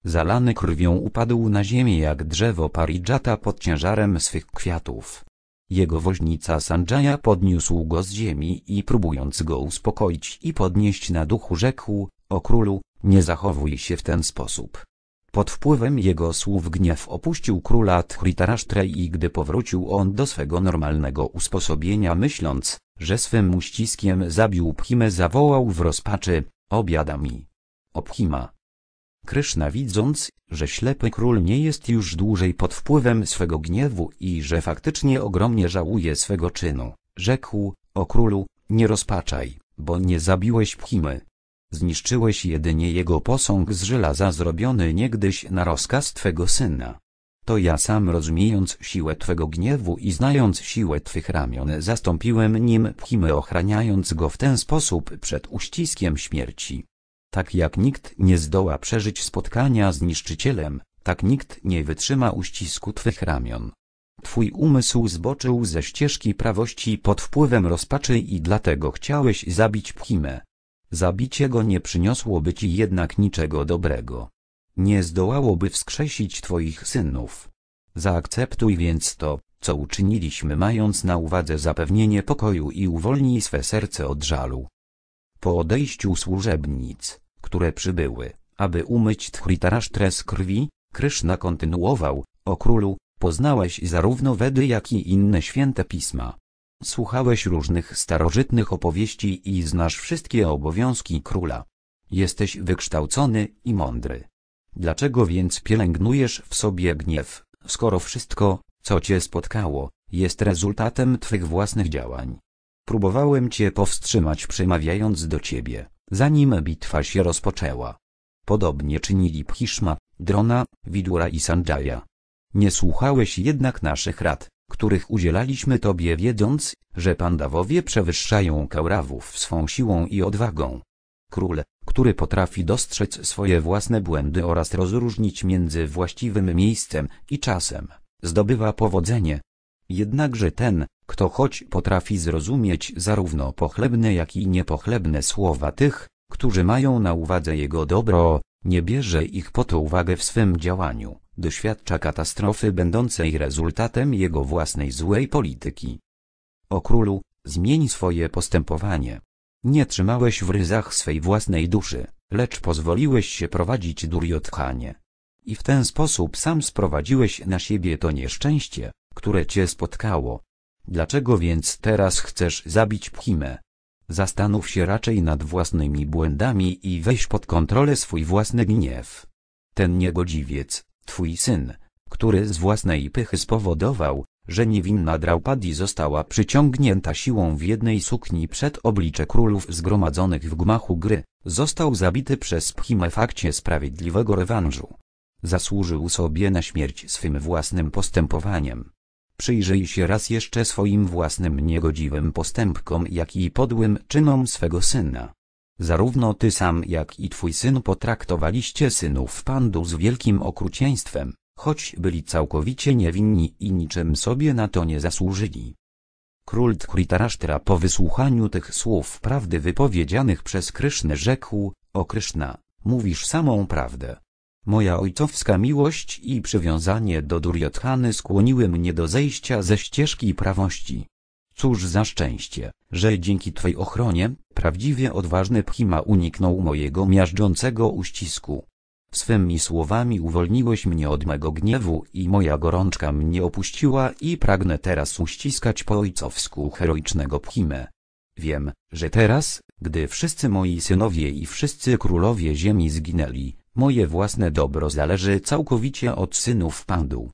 Zalany krwią upadł na ziemię jak drzewo paridżata pod ciężarem swych kwiatów. Jego woźnica Sanjaya podniósł go z ziemi i próbując go uspokoić i podnieść na duchu rzekł, o królu, nie zachowuj się w ten sposób. Pod wpływem jego słów gniew opuścił króla Dhritarashtra i gdy powrócił on do swego normalnego usposobienia myśląc, że swym uściskiem zabił Pchimę zawołał w rozpaczy, obiada mi. Obchima. Kryszna widząc, że ślepy król nie jest już dłużej pod wpływem swego gniewu i że faktycznie ogromnie żałuje swego czynu, rzekł, o królu, nie rozpaczaj, bo nie zabiłeś Pchimy. Zniszczyłeś jedynie jego posąg z żelaza zrobiony niegdyś na rozkaz twego syna to ja sam rozumiejąc siłę Twego gniewu i znając siłę Twych ramion zastąpiłem nim Pchimę ochraniając go w ten sposób przed uściskiem śmierci. Tak jak nikt nie zdoła przeżyć spotkania z niszczycielem, tak nikt nie wytrzyma uścisku Twych ramion. Twój umysł zboczył ze ścieżki prawości pod wpływem rozpaczy i dlatego chciałeś zabić Pchimę. Zabicie go nie przyniosłoby ci jednak niczego dobrego nie zdołałoby wskrzesić Twoich synów. Zaakceptuj więc to, co uczyniliśmy mając na uwadze zapewnienie pokoju i uwolnij swe serce od żalu. Po odejściu służebnic, które przybyły, aby umyć Dhritarasztrę z krwi, Kryszna kontynuował, o królu, poznałeś zarówno Wedy jak i inne święte pisma. Słuchałeś różnych starożytnych opowieści i znasz wszystkie obowiązki króla. Jesteś wykształcony i mądry. Dlaczego więc pielęgnujesz w sobie gniew, skoro wszystko, co cię spotkało, jest rezultatem twych własnych działań? Próbowałem cię powstrzymać przemawiając do ciebie, zanim bitwa się rozpoczęła. Podobnie czynili Bhishma, Drona, Widura i Sanjaya. Nie słuchałeś jednak naszych rad, których udzielaliśmy tobie wiedząc, że pandawowie przewyższają kaurawów swą siłą i odwagą. Król, który potrafi dostrzec swoje własne błędy oraz rozróżnić między właściwym miejscem i czasem, zdobywa powodzenie. Jednakże ten, kto choć potrafi zrozumieć zarówno pochlebne jak i niepochlebne słowa tych, którzy mają na uwadze jego dobro, nie bierze ich po to uwagę w swym działaniu, doświadcza katastrofy będącej rezultatem jego własnej złej polityki. O królu, zmień swoje postępowanie. Nie trzymałeś w ryzach swej własnej duszy, lecz pozwoliłeś się prowadzić Duryodhanie. I w ten sposób sam sprowadziłeś na siebie to nieszczęście, które cię spotkało. Dlaczego więc teraz chcesz zabić Pchimę? Zastanów się raczej nad własnymi błędami i weź pod kontrolę swój własny gniew. Ten niegodziwiec, twój syn, który z własnej pychy spowodował, że niewinna Draupadi została przyciągnięta siłą w jednej sukni przed oblicze królów zgromadzonych w gmachu gry, został zabity przez Phimę sprawiedliwego rewanżu. Zasłużył sobie na śmierć swym własnym postępowaniem. Przyjrzyj się raz jeszcze swoim własnym niegodziwym postępkom jak i podłym czynom swego syna. Zarówno ty sam jak i twój syn potraktowaliście synów pandu z wielkim okrucieństwem choć byli całkowicie niewinni i niczym sobie na to nie zasłużyli. Król Tkritarasztra po wysłuchaniu tych słów prawdy wypowiedzianych przez Kryszny rzekł, o Kryszna, mówisz samą prawdę. Moja ojcowska miłość i przywiązanie do Duryodhany skłoniły mnie do zejścia ze ścieżki prawości. Cóż za szczęście, że dzięki Twej ochronie, prawdziwie odważny Phima uniknął mojego miażdżącego uścisku. Swymi słowami uwolniłeś mnie od mego gniewu i moja gorączka mnie opuściła i pragnę teraz uściskać po ojcowsku heroicznego Pchime. Wiem, że teraz, gdy wszyscy moi synowie i wszyscy królowie ziemi zginęli, moje własne dobro zależy całkowicie od synów Pandu.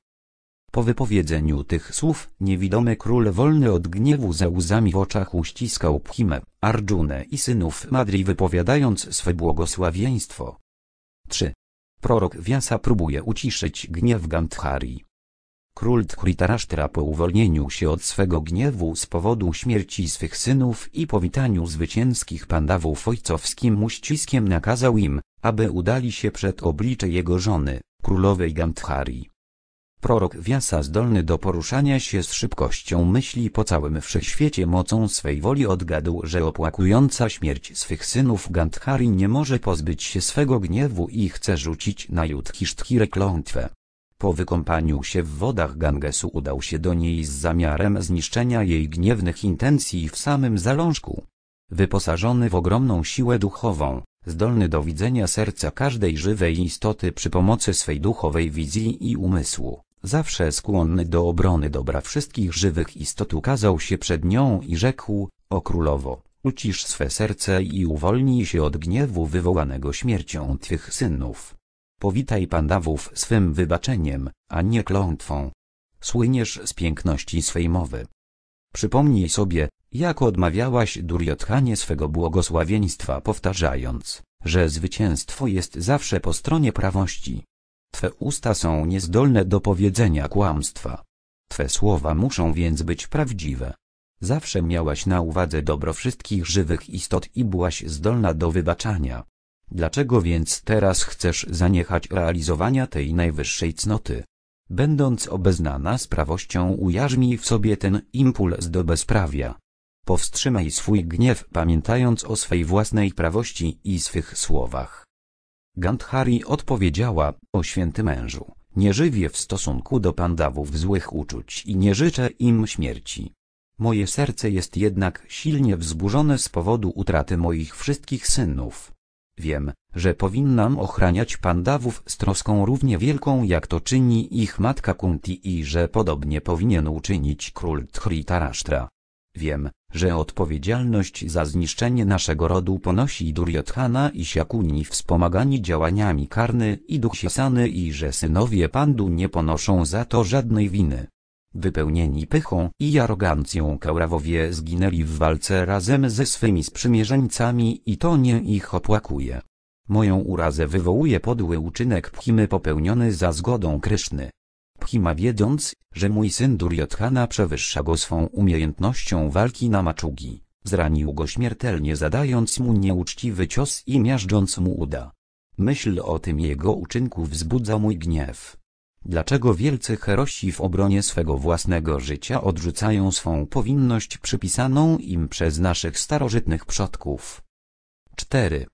Po wypowiedzeniu tych słów, niewidomy król wolny od gniewu ze łzami w oczach uściskał Pchime, Arjunę i synów Madri wypowiadając swe błogosławieństwo. 3. Prorok Wiasa próbuje uciszyć gniew Gandhari. Król Tkritarasztra po uwolnieniu się od swego gniewu z powodu śmierci swych synów i powitaniu zwycięskich pandawów ojcowskim uściskiem nakazał im, aby udali się przed oblicze jego żony, królowej Gandhari. Prorok Wiasa zdolny do poruszania się z szybkością myśli po całym wszechświecie mocą swej woli odgadł, że opłakująca śmierć swych synów Gandhari nie może pozbyć się swego gniewu i chce rzucić na Judhiszthirę klątwę. Po wykąpaniu się w wodach Gangesu udał się do niej z zamiarem zniszczenia jej gniewnych intencji w samym zalążku. Wyposażony w ogromną siłę duchową, zdolny do widzenia serca każdej żywej istoty przy pomocy swej duchowej wizji i umysłu, zawsze skłonny do obrony dobra wszystkich żywych istot ukazał się przed nią i rzekł, o królowo, ucisz swe serce i uwolnij się od gniewu wywołanego śmiercią twych synów. Powitaj pandawów swym wybaczeniem, a nie klątwą. Słyniesz z piękności swej mowy. Przypomnij sobie, jak odmawiałaś Duryodhanie swego błogosławieństwa powtarzając, że zwycięstwo jest zawsze po stronie prawości. Twe usta są niezdolne do powiedzenia kłamstwa. Twe słowa muszą więc być prawdziwe. Zawsze miałaś na uwadze dobro wszystkich żywych istot i byłaś zdolna do wybaczania. Dlaczego więc teraz chcesz zaniechać realizowania tej najwyższej cnoty? Będąc obeznana z prawością ujarzmij w sobie ten impuls do bezprawia. Powstrzymaj swój gniew pamiętając o swej własnej prawości i swych słowach. Gandhari odpowiedziała, o święty mężu, nie żywię w stosunku do pandawów złych uczuć i nie życzę im śmierci. Moje serce jest jednak silnie wzburzone z powodu utraty moich wszystkich synów. Wiem, że powinnam ochraniać pandawów z troską równie wielką jak to czyni ich matka Kunti i że podobnie powinien uczynić król Dhritarashtra. Wiem, że odpowiedzialność za zniszczenie naszego rodu ponosi Duryodhana i Siakuni wspomagani działaniami karny i Duksisany i że synowie Pandu nie ponoszą za to żadnej winy. Wypełnieni pychą i arogancją Kaurawowie zginęli w walce razem ze swymi sprzymierzeńcami i to nie ich opłakuje. Moją urazę wywołuje podły uczynek Pchimy popełniony za zgodą Kryszny. Bhima wiedząc, że mój syn Duryodhana przewyższa go swą umiejętnością walki na maczugi, zranił go śmiertelnie zadając mu nieuczciwy cios i miażdżąc mu uda. Myśl o tym jego uczynku wzbudza mój gniew. Dlaczego wielcy herosi w obronie swego własnego życia odrzucają swą powinność przypisaną im przez naszych starożytnych przodków? 4.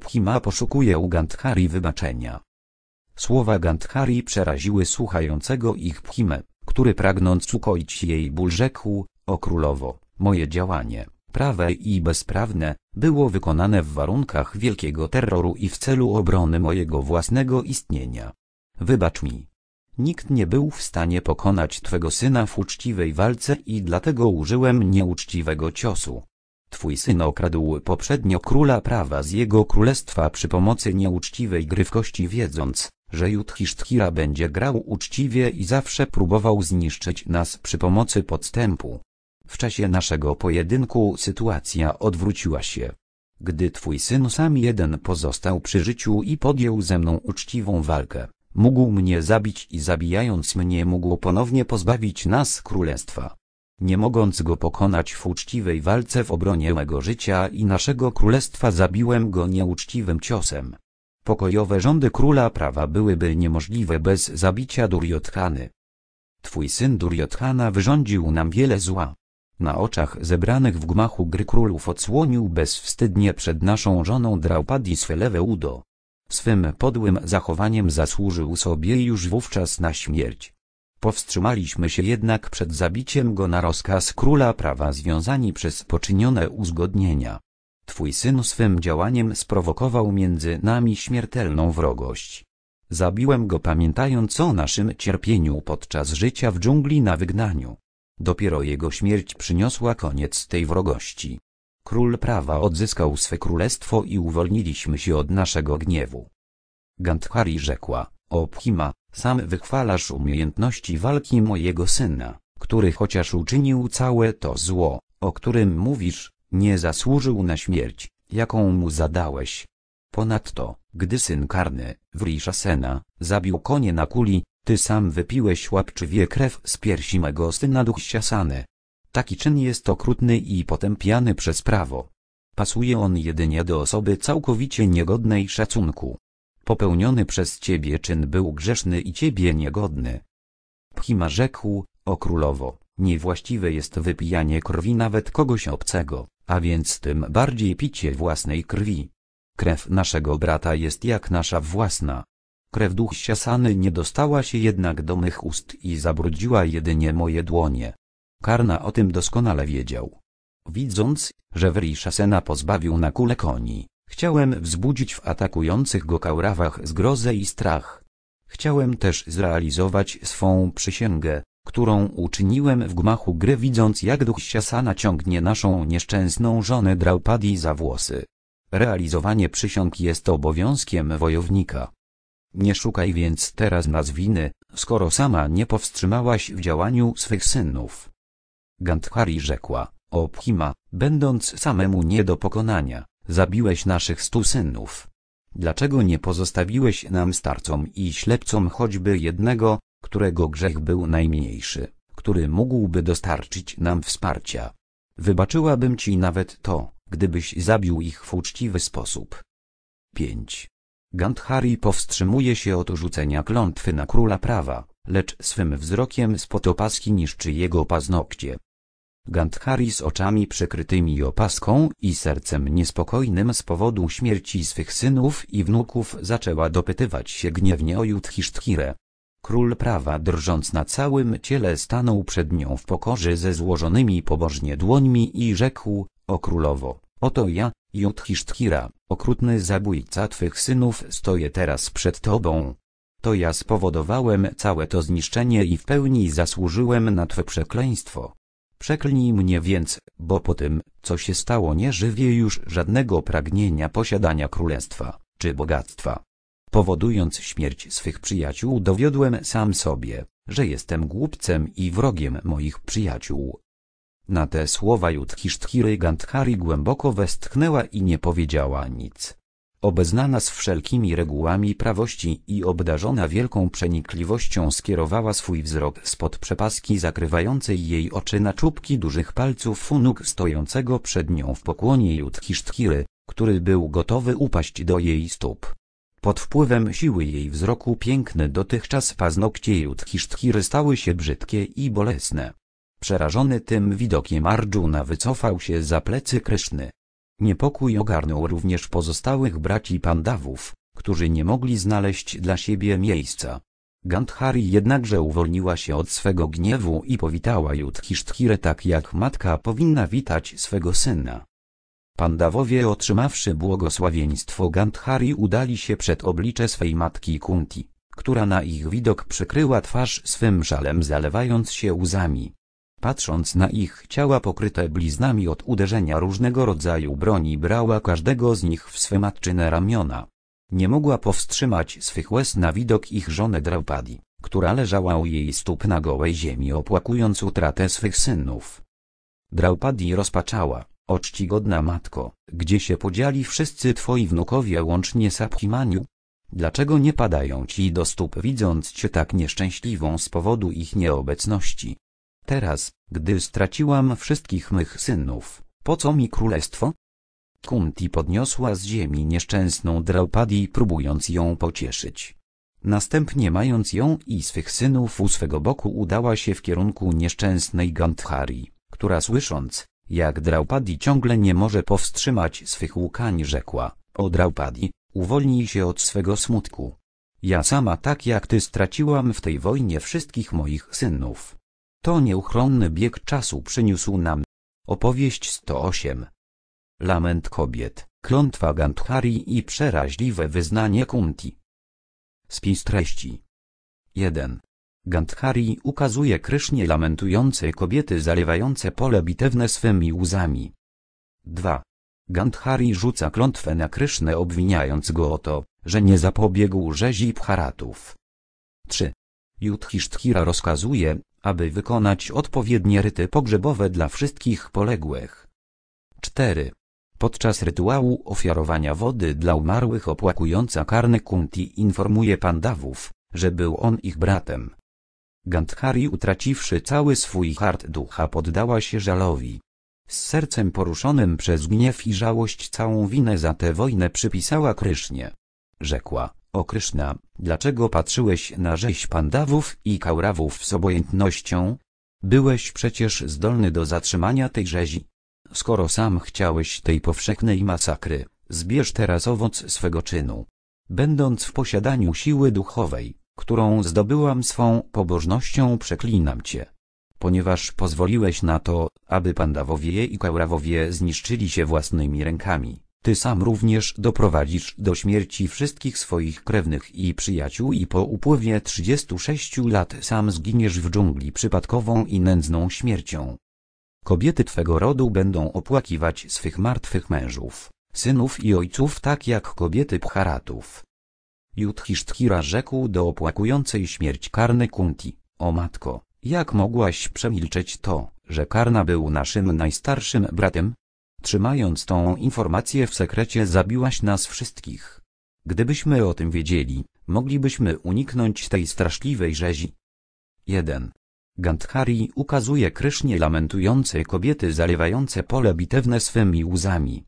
Bhima poszukuje u Gandhari wybaczenia. Słowa Gandhari przeraziły słuchającego ich Bhimę, który pragnąc ukoić jej ból rzekł, o królowo, moje działanie, prawe i bezprawne, było wykonane w warunkach wielkiego terroru i w celu obrony mojego własnego istnienia. Wybacz mi. Nikt nie był w stanie pokonać Twego syna w uczciwej walce i dlatego użyłem nieuczciwego ciosu. Twój syn okradł poprzednio króla prawa z jego królestwa przy pomocy nieuczciwej gry w kości wiedząc, że Judhisztkira będzie grał uczciwie i zawsze próbował zniszczyć nas przy pomocy podstępu. W czasie naszego pojedynku sytuacja odwróciła się. Gdy twój syn sam jeden pozostał przy życiu i podjął ze mną uczciwą walkę, mógł mnie zabić i zabijając mnie mógł ponownie pozbawić nas królestwa. Nie mogąc go pokonać w uczciwej walce w obronie mego życia i naszego królestwa zabiłem go nieuczciwym ciosem. Pokojowe rządy króla prawa byłyby niemożliwe bez zabicia Duryodhany. Twój syn Duryodhana wyrządził nam wiele zła. Na oczach zebranych w gmachu gry królów odsłonił bezwstydnie przed naszą żoną Draupadi swe lewe udo. Swym podłym zachowaniem zasłużył sobie już wówczas na śmierć. Powstrzymaliśmy się jednak przed zabiciem go na rozkaz króla prawa związani przez poczynione uzgodnienia. Twój syn swym działaniem sprowokował między nami śmiertelną wrogość. Zabiłem go pamiętając o naszym cierpieniu podczas życia w dżungli na wygnaniu. Dopiero jego śmierć przyniosła koniec tej wrogości. Król prawa odzyskał swe królestwo i uwolniliśmy się od naszego gniewu. Gandhari rzekła, o Pchima, sam wychwalasz umiejętności walki mojego syna, który chociaż uczynił całe to zło, o którym mówisz, nie zasłużył na śmierć, jaką mu zadałeś. Ponadto, gdy syn karny, Wrishasena, zabił konie na kuli, ty sam wypiłeś łapczywie krew z piersi mego syna Duchsiasane. Taki czyn jest okrutny i potępiany przez prawo. Pasuje on jedynie do osoby całkowicie niegodnej szacunku. Popełniony przez ciebie czyn był grzeszny i ciebie niegodny. Pchima rzekł, o królowo, niewłaściwe jest wypijanie krwi nawet kogoś obcego a więc tym bardziej picie własnej krwi. Krew naszego brata jest jak nasza własna. Krew duch siasany nie dostała się jednak do mych ust i zabrudziła jedynie moje dłonie. Karna o tym doskonale wiedział. Widząc, że Wrishasena pozbawił na kule koni, chciałem wzbudzić w atakujących go kaurawach zgrozę i strach. Chciałem też zrealizować swą przysięgę, którą uczyniłem w gmachu gry widząc jak ściasa ciągnie naszą nieszczęsną żonę Draupadi za włosy. Realizowanie przysiąg jest obowiązkiem wojownika. Nie szukaj więc teraz nas winy, skoro sama nie powstrzymałaś w działaniu swych synów. Gandhari rzekła, o Phima, będąc samemu nie do pokonania, zabiłeś naszych stu synów. Dlaczego nie pozostawiłeś nam starcom i ślepcom choćby jednego, którego grzech był najmniejszy, który mógłby dostarczyć nam wsparcia. Wybaczyłabym Ci nawet to, gdybyś zabił ich w uczciwy sposób. 5. Gandhari powstrzymuje się od rzucenia klątwy na króla prawa, lecz swym wzrokiem spod opaski niszczy jego paznokcie. Gandhari z oczami przykrytymi opaską i sercem niespokojnym z powodu śmierci swych synów i wnuków zaczęła dopytywać się gniewnie o Judhiszthirę, Król prawa, drżąc na całym ciele, stanął przed nią w pokorze ze złożonymi pobożnie dłońmi i rzekł, o królowo, oto ja, Jodhisztkira, okrutny zabójca twych synów stoję teraz przed tobą. To ja spowodowałem całe to zniszczenie i w pełni zasłużyłem na twe przekleństwo. Przeklnij mnie więc, bo po tym, co się stało nie żywię już żadnego pragnienia posiadania królestwa, czy bogactwa, Powodując śmierć swych przyjaciół dowiodłem sam sobie, że jestem głupcem i wrogiem moich przyjaciół. Na te słowa Judhiszthiry Gandhari głęboko westchnęła i nie powiedziała nic. Obeznana z wszelkimi regułami prawości i obdarzona wielką przenikliwością skierowała swój wzrok spod przepaski zakrywającej jej oczy na czubki dużych palców u nóg stojącego przed nią w pokłonie Judhiszthiry, który był gotowy upaść do jej stóp. Pod wpływem siły jej wzroku piękne dotychczas paznokcie Jutkisztkiry stały się brzydkie i bolesne. Przerażony tym widokiem Arjuna wycofał się za plecy Kryszny. Niepokój ogarnął również pozostałych braci pandawów, którzy nie mogli znaleźć dla siebie miejsca. Gandhari jednakże uwolniła się od swego gniewu i powitała Jutkisztkirę tak jak matka powinna witać swego syna. Pandawowie otrzymawszy błogosławieństwo Gandhari udali się przed oblicze swej matki Kunti, która na ich widok przykryła twarz swym szalem zalewając się łzami. Patrząc na ich ciała pokryte bliznami od uderzenia różnego rodzaju broni brała każdego z nich w swe matczyne ramiona. Nie mogła powstrzymać swych łez na widok ich żony Draupadi, która leżała u jej stóp na gołej ziemi opłakując utratę swych synów. Draupadi rozpaczała, o czcigodna matko, gdzie się podzieli wszyscy twoi wnukowie łącznie z Abhimaniu? Dlaczego nie padają ci do stóp widząc cię tak nieszczęśliwą z powodu ich nieobecności? Teraz, gdy straciłam wszystkich mych synów, po co mi królestwo? Kunti podniosła z ziemi nieszczęsną Draupadi próbując ją pocieszyć. Następnie mając ją i swych synów u swego boku udała się w kierunku nieszczęsnej Gandhari, która słysząc, jak Draupadi ciągle nie może powstrzymać swych łkań rzekła, o Draupadi, uwolnij się od swego smutku. Ja sama tak jak ty straciłam w tej wojnie wszystkich moich synów. To nieuchronny bieg czasu przyniósł nam. Opowieść 108 Lament kobiet, klątwa Gandhari i przeraźliwe wyznanie Kunti. Spis treści 1. Gandhari ukazuje Krysznie lamentujące kobiety zalewające pole bitewne swymi łzami. 2. Gandhari rzuca klątwę na Krysznę obwiniając go o to, że nie zapobiegł rzezi pcharatów. 3. Judhisthira rozkazuje, aby wykonać odpowiednie ryty pogrzebowe dla wszystkich poległych. 4. Podczas rytuału ofiarowania wody dla umarłych opłakująca karny Kunti informuje pandawów, że był on ich bratem. Gandhari utraciwszy cały swój hart ducha poddała się żalowi. Z sercem poruszonym przez gniew i żałość całą winę za tę wojnę przypisała Krysznie. Rzekła, o Kryszna, dlaczego patrzyłeś na rzeź pandawów i kaurawów z obojętnością? Byłeś przecież zdolny do zatrzymania tej rzezi. Skoro sam chciałeś tej powszechnej masakry, zbierz teraz owoc swego czynu. Będąc w posiadaniu siły duchowej, którą zdobyłam swą pobożnością przeklinam Cię. Ponieważ pozwoliłeś na to, aby pandawowie i kaurawowie zniszczyli się własnymi rękami, Ty sam również doprowadzisz do śmierci wszystkich swoich krewnych i przyjaciół i po upływie 36 lat sam zginiesz w dżungli przypadkową i nędzną śmiercią. Kobiety Twego rodu będą opłakiwać swych martwych mężów, synów i ojców tak jak kobiety Pcharatów Judhisztkira rzekł do opłakującej śmierć karny Kunti, o matko, jak mogłaś przemilczeć to, że Karna był naszym najstarszym bratem? Trzymając tą informację w sekrecie zabiłaś nas wszystkich. Gdybyśmy o tym wiedzieli, moglibyśmy uniknąć tej straszliwej rzezi. 1. Gandhari ukazuje Krysznie lamentujące kobiety zalewające pole bitewne swymi łzami.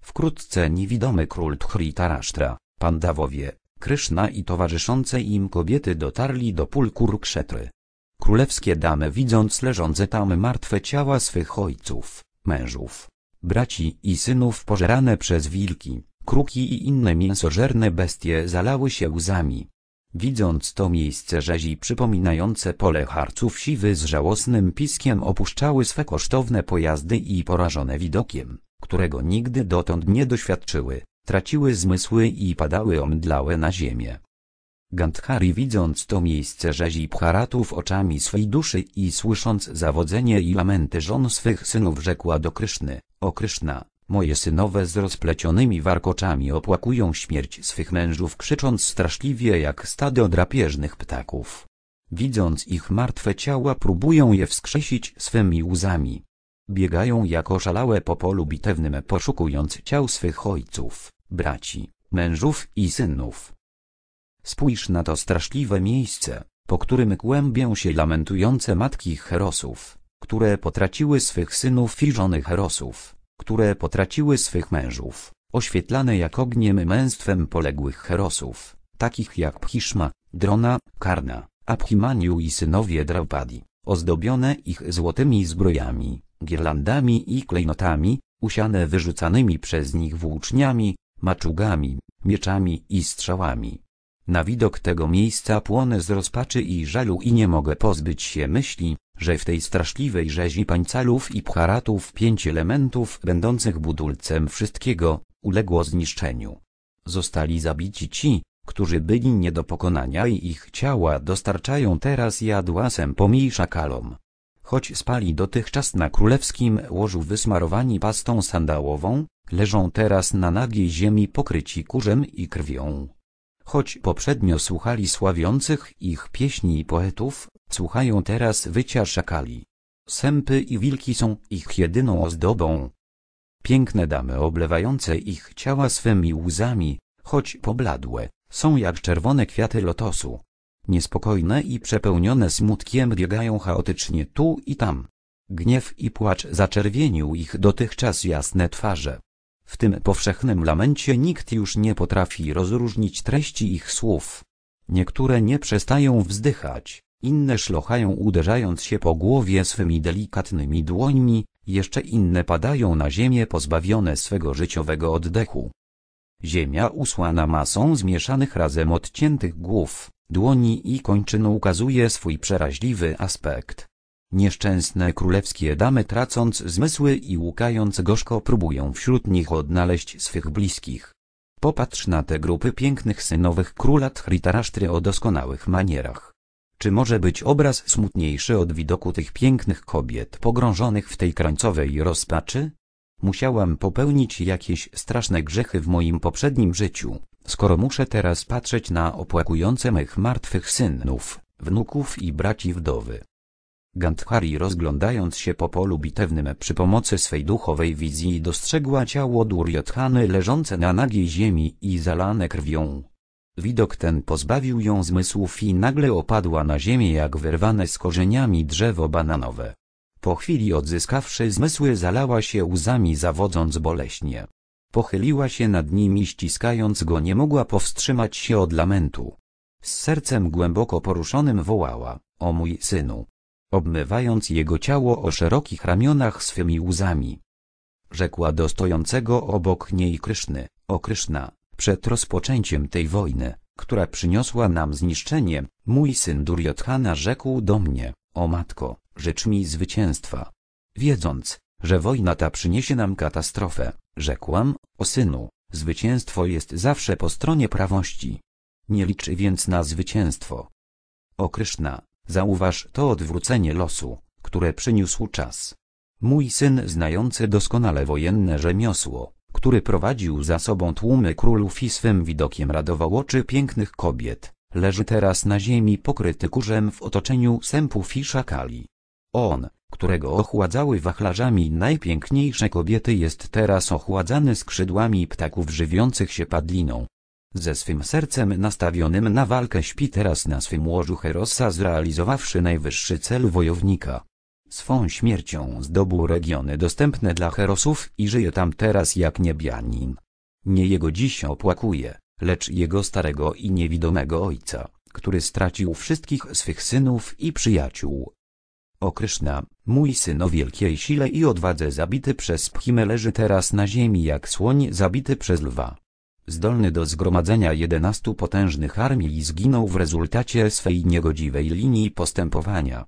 Wkrótce niewidomy król Dhritarasztra, pandawowie, Kryszna i towarzyszące im kobiety dotarli do pól Kurukszetry. Królewskie damy widząc leżące tam martwe ciała swych ojców, mężów, braci i synów pożerane przez wilki, kruki i inne mięsożerne bestie zalały się łzami. Widząc to miejsce rzezi przypominające pole harców siwy z żałosnym piskiem opuszczały swe kosztowne pojazdy i porażone widokiem, którego nigdy dotąd nie doświadczyły, Traciły zmysły i padały omdlałe na ziemię. Gandhari widząc to miejsce rzezi Bharatów oczami swej duszy i słysząc zawodzenie i lamenty żon swych synów rzekła do Kryszny, o Kryszna, moje synowe z rozplecionymi warkoczami opłakują śmierć swych mężów krzycząc straszliwie jak stado drapieżnych ptaków. Widząc ich martwe ciała próbują je wskrzesić swymi łzami. Biegają jako szalałe po polu bitewnym poszukując ciał swych ojców, braci, mężów i synów. Spójrz na to straszliwe miejsce, po którym kłębią się lamentujące matki herosów, które potraciły swych synów i żony herosów, które potraciły swych mężów, oświetlane jak ogniem męstwem poległych herosów, takich jak Pchishma, Drona, Karna, Abhimaniu i synowie Draupadi, ozdobione ich złotymi zbrojami, girlandami i klejnotami, usiane wyrzucanymi przez nich włóczniami, maczugami, mieczami i strzałami. Na widok tego miejsca płonę z rozpaczy i żalu i nie mogę pozbyć się myśli, że w tej straszliwej rzeźni pańcalów i pcharatów pięć elementów będących budulcem wszystkiego, uległo zniszczeniu. Zostali zabici ci, którzy byli nie do pokonania i ich ciała dostarczają teraz jadłasem pomniejsza kalom. Choć spali dotychczas na królewskim łożu wysmarowani pastą sandałową, leżą teraz na nagiej ziemi pokryci kurzem i krwią. Choć poprzednio słuchali sławiących ich pieśni i poetów, słuchają teraz wycia szakali. Sępy i wilki są ich jedyną ozdobą. Piękne damy oblewające ich ciała swymi łzami, choć pobladłe, są jak czerwone kwiaty lotosu. Niespokojne i przepełnione smutkiem biegają chaotycznie tu i tam. Gniew i płacz zaczerwienił ich dotychczas jasne twarze. W tym powszechnym lamencie nikt już nie potrafi rozróżnić treści ich słów. Niektóre nie przestają wzdychać, inne szlochają uderzając się po głowie swymi delikatnymi dłońmi, jeszcze inne padają na ziemię pozbawione swego życiowego oddechu. Ziemia usłana masą zmieszanych razem odciętych głów, dłoni i kończyn ukazuje swój przeraźliwy aspekt. Nieszczęsne królewskie damy tracąc zmysły i łukając gorzko próbują wśród nich odnaleźć swych bliskich. Popatrz na te grupy pięknych synowych króla Tchritarasztry o doskonałych manierach. Czy może być obraz smutniejszy od widoku tych pięknych kobiet pogrążonych w tej krańcowej rozpaczy? Musiałam popełnić jakieś straszne grzechy w moim poprzednim życiu, skoro muszę teraz patrzeć na opłakujące mych martwych synów, wnuków i braci wdowy. Gandhari rozglądając się po polu bitewnym przy pomocy swej duchowej wizji dostrzegła ciało Duryodhany leżące na nagiej ziemi i zalane krwią. Widok ten pozbawił ją zmysłów i nagle opadła na ziemię jak wyrwane z korzeniami drzewo bananowe. Po chwili odzyskawszy zmysły zalała się łzami zawodząc boleśnie. Pochyliła się nad nim i ściskając go nie mogła powstrzymać się od lamentu. Z sercem głęboko poruszonym wołała, o mój synu. Obmywając jego ciało o szerokich ramionach swymi łzami. Rzekła do stojącego obok niej Kryszny, o Kryszna, przed rozpoczęciem tej wojny, która przyniosła nam zniszczenie, mój syn Duryodhana rzekł do mnie, o matko, życz mi zwycięstwa. Wiedząc, że wojna ta przyniesie nam katastrofę. Rzekłam, o synu, zwycięstwo jest zawsze po stronie prawości. Nie licz więc na zwycięstwo. O Kryszna, zauważ to odwrócenie losu, które przyniósł czas. Mój syn znający doskonale wojenne rzemiosło, który prowadził za sobą tłumy królów i swym widokiem radował oczy pięknych kobiet, leży teraz na ziemi pokryty kurzem w otoczeniu sępów i szakali. On, którego ochładzały wachlarzami najpiękniejsze kobiety jest teraz ochładzany skrzydłami ptaków żywiących się padliną. Ze swym sercem nastawionym na walkę śpi teraz na swym łożu Herosa zrealizowawszy najwyższy cel wojownika. Swą śmiercią zdobył regiony dostępne dla Herosów i żyje tam teraz jak niebianin. Nie jego dziś opłakuje, lecz jego starego i niewidomego ojca, który stracił wszystkich swych synów i przyjaciół. O Kryszna, mój o wielkiej sile i odwadze zabity przez Phimę leży teraz na ziemi jak słoń zabity przez lwa. Zdolny do zgromadzenia jedenastu potężnych armii zginął w rezultacie swej niegodziwej linii postępowania.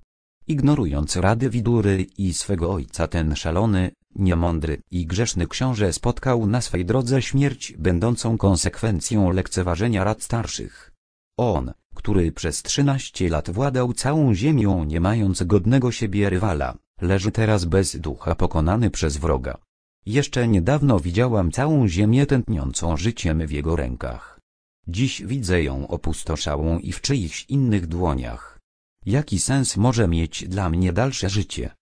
Ignorując rady Widury i swego ojca ten szalony, niemądry i grzeszny książę spotkał na swej drodze śmierć będącą konsekwencją lekceważenia rad starszych. On, który przez 13 lat władał całą ziemią nie mając godnego siebie rywala, leży teraz bez ducha pokonany przez wroga. Jeszcze niedawno widziałam całą ziemię tętniącą życiem w jego rękach. Dziś widzę ją opustoszałą i w czyichś innych dłoniach. Jaki sens może mieć dla mnie dalsze życie?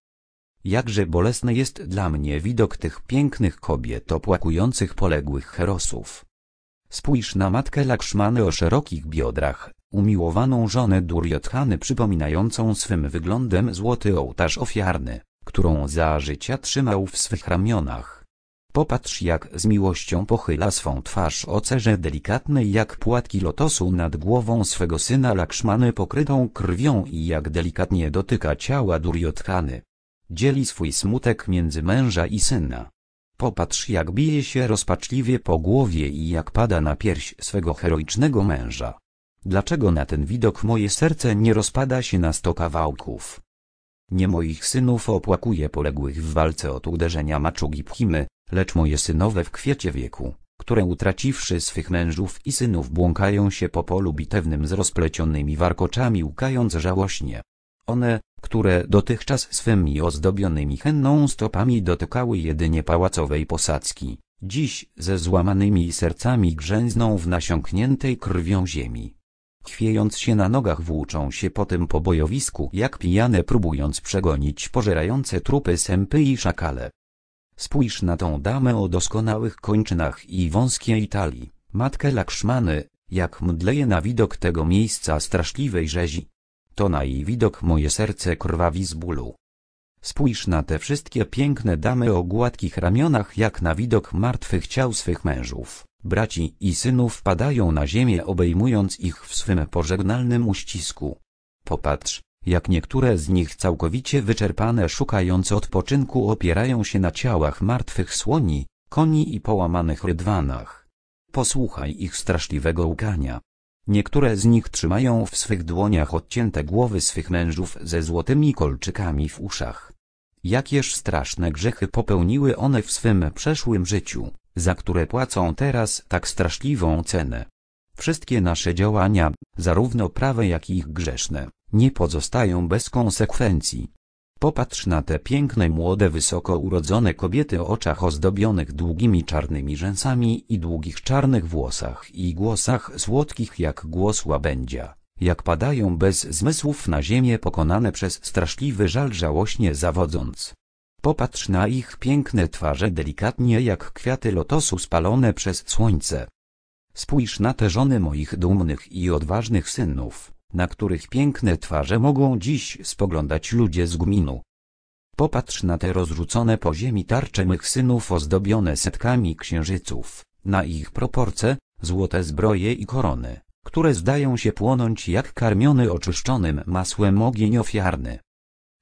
Jakże bolesny jest dla mnie widok tych pięknych kobiet opłakujących poległych herosów. Spójrz na matkę Lakshmany o szerokich biodrach, umiłowaną żonę Duryodhany przypominającą swym wyglądem złoty ołtarz ofiarny, którą za życia trzymał w swych ramionach. Popatrz jak z miłością pochyla swą twarz o cerze delikatnej jak płatki lotosu nad głową swego syna Lakshmany pokrytą krwią i jak delikatnie dotyka ciała Duryodhany. Dzieli swój smutek między męża i syna. Popatrz jak bije się rozpaczliwie po głowie i jak pada na pierś swego heroicznego męża. Dlaczego na ten widok moje serce nie rozpada się na sto kawałków? Nie moich synów opłakuje poległych w walce od uderzenia maczugi Pchimy, lecz moje synowe w kwiecie wieku, które utraciwszy swych mężów i synów błąkają się po polu bitewnym z rozplecionymi warkoczami łkając żałośnie. One, które dotychczas swymi ozdobionymi henną stopami dotykały jedynie pałacowej posadzki, dziś ze złamanymi sercami grzęzną w nasiąkniętej krwią ziemi. Chwiejąc się na nogach włóczą się po po bojowisku jak pijane próbując przegonić pożerające trupy sępy i szakale. Spójrz na tą damę o doskonałych kończynach i wąskiej talii, matkę lakszmany, jak mdleje na widok tego miejsca straszliwej rzezi. To na jej widok moje serce krwawi z bólu. Spójrz na te wszystkie piękne damy o gładkich ramionach jak na widok martwych ciał swych mężów braci i synów padają na ziemię obejmując ich w swym pożegnalnym uścisku. Popatrz, jak niektóre z nich całkowicie wyczerpane szukając odpoczynku opierają się na ciałach martwych słoni, koni i połamanych rydwanach. Posłuchaj ich straszliwego łkania. Niektóre z nich trzymają w swych dłoniach odcięte głowy swych mężów ze złotymi kolczykami w uszach. Jakież straszne grzechy popełniły one w swym przeszłym życiu za które płacą teraz tak straszliwą cenę. Wszystkie nasze działania, zarówno prawe jak i ich grzeszne, nie pozostają bez konsekwencji. Popatrz na te piękne młode wysoko urodzone kobiety o oczach ozdobionych długimi czarnymi rzęsami i długich czarnych włosach i głosach słodkich jak głos łabędzia, jak padają bez zmysłów na ziemię pokonane przez straszliwy żal żałośnie zawodząc. Popatrz na ich piękne twarze delikatnie jak kwiaty lotosu spalone przez słońce. Spójrz na te żony moich dumnych i odważnych synów, na których piękne twarze mogą dziś spoglądać ludzie z gminu. Popatrz na te rozrzucone po ziemi tarcze mych synów ozdobione setkami księżyców, na ich proporce, złote zbroje i korony, które zdają się płonąć jak karmiony oczyszczonym masłem ogień ofiarny.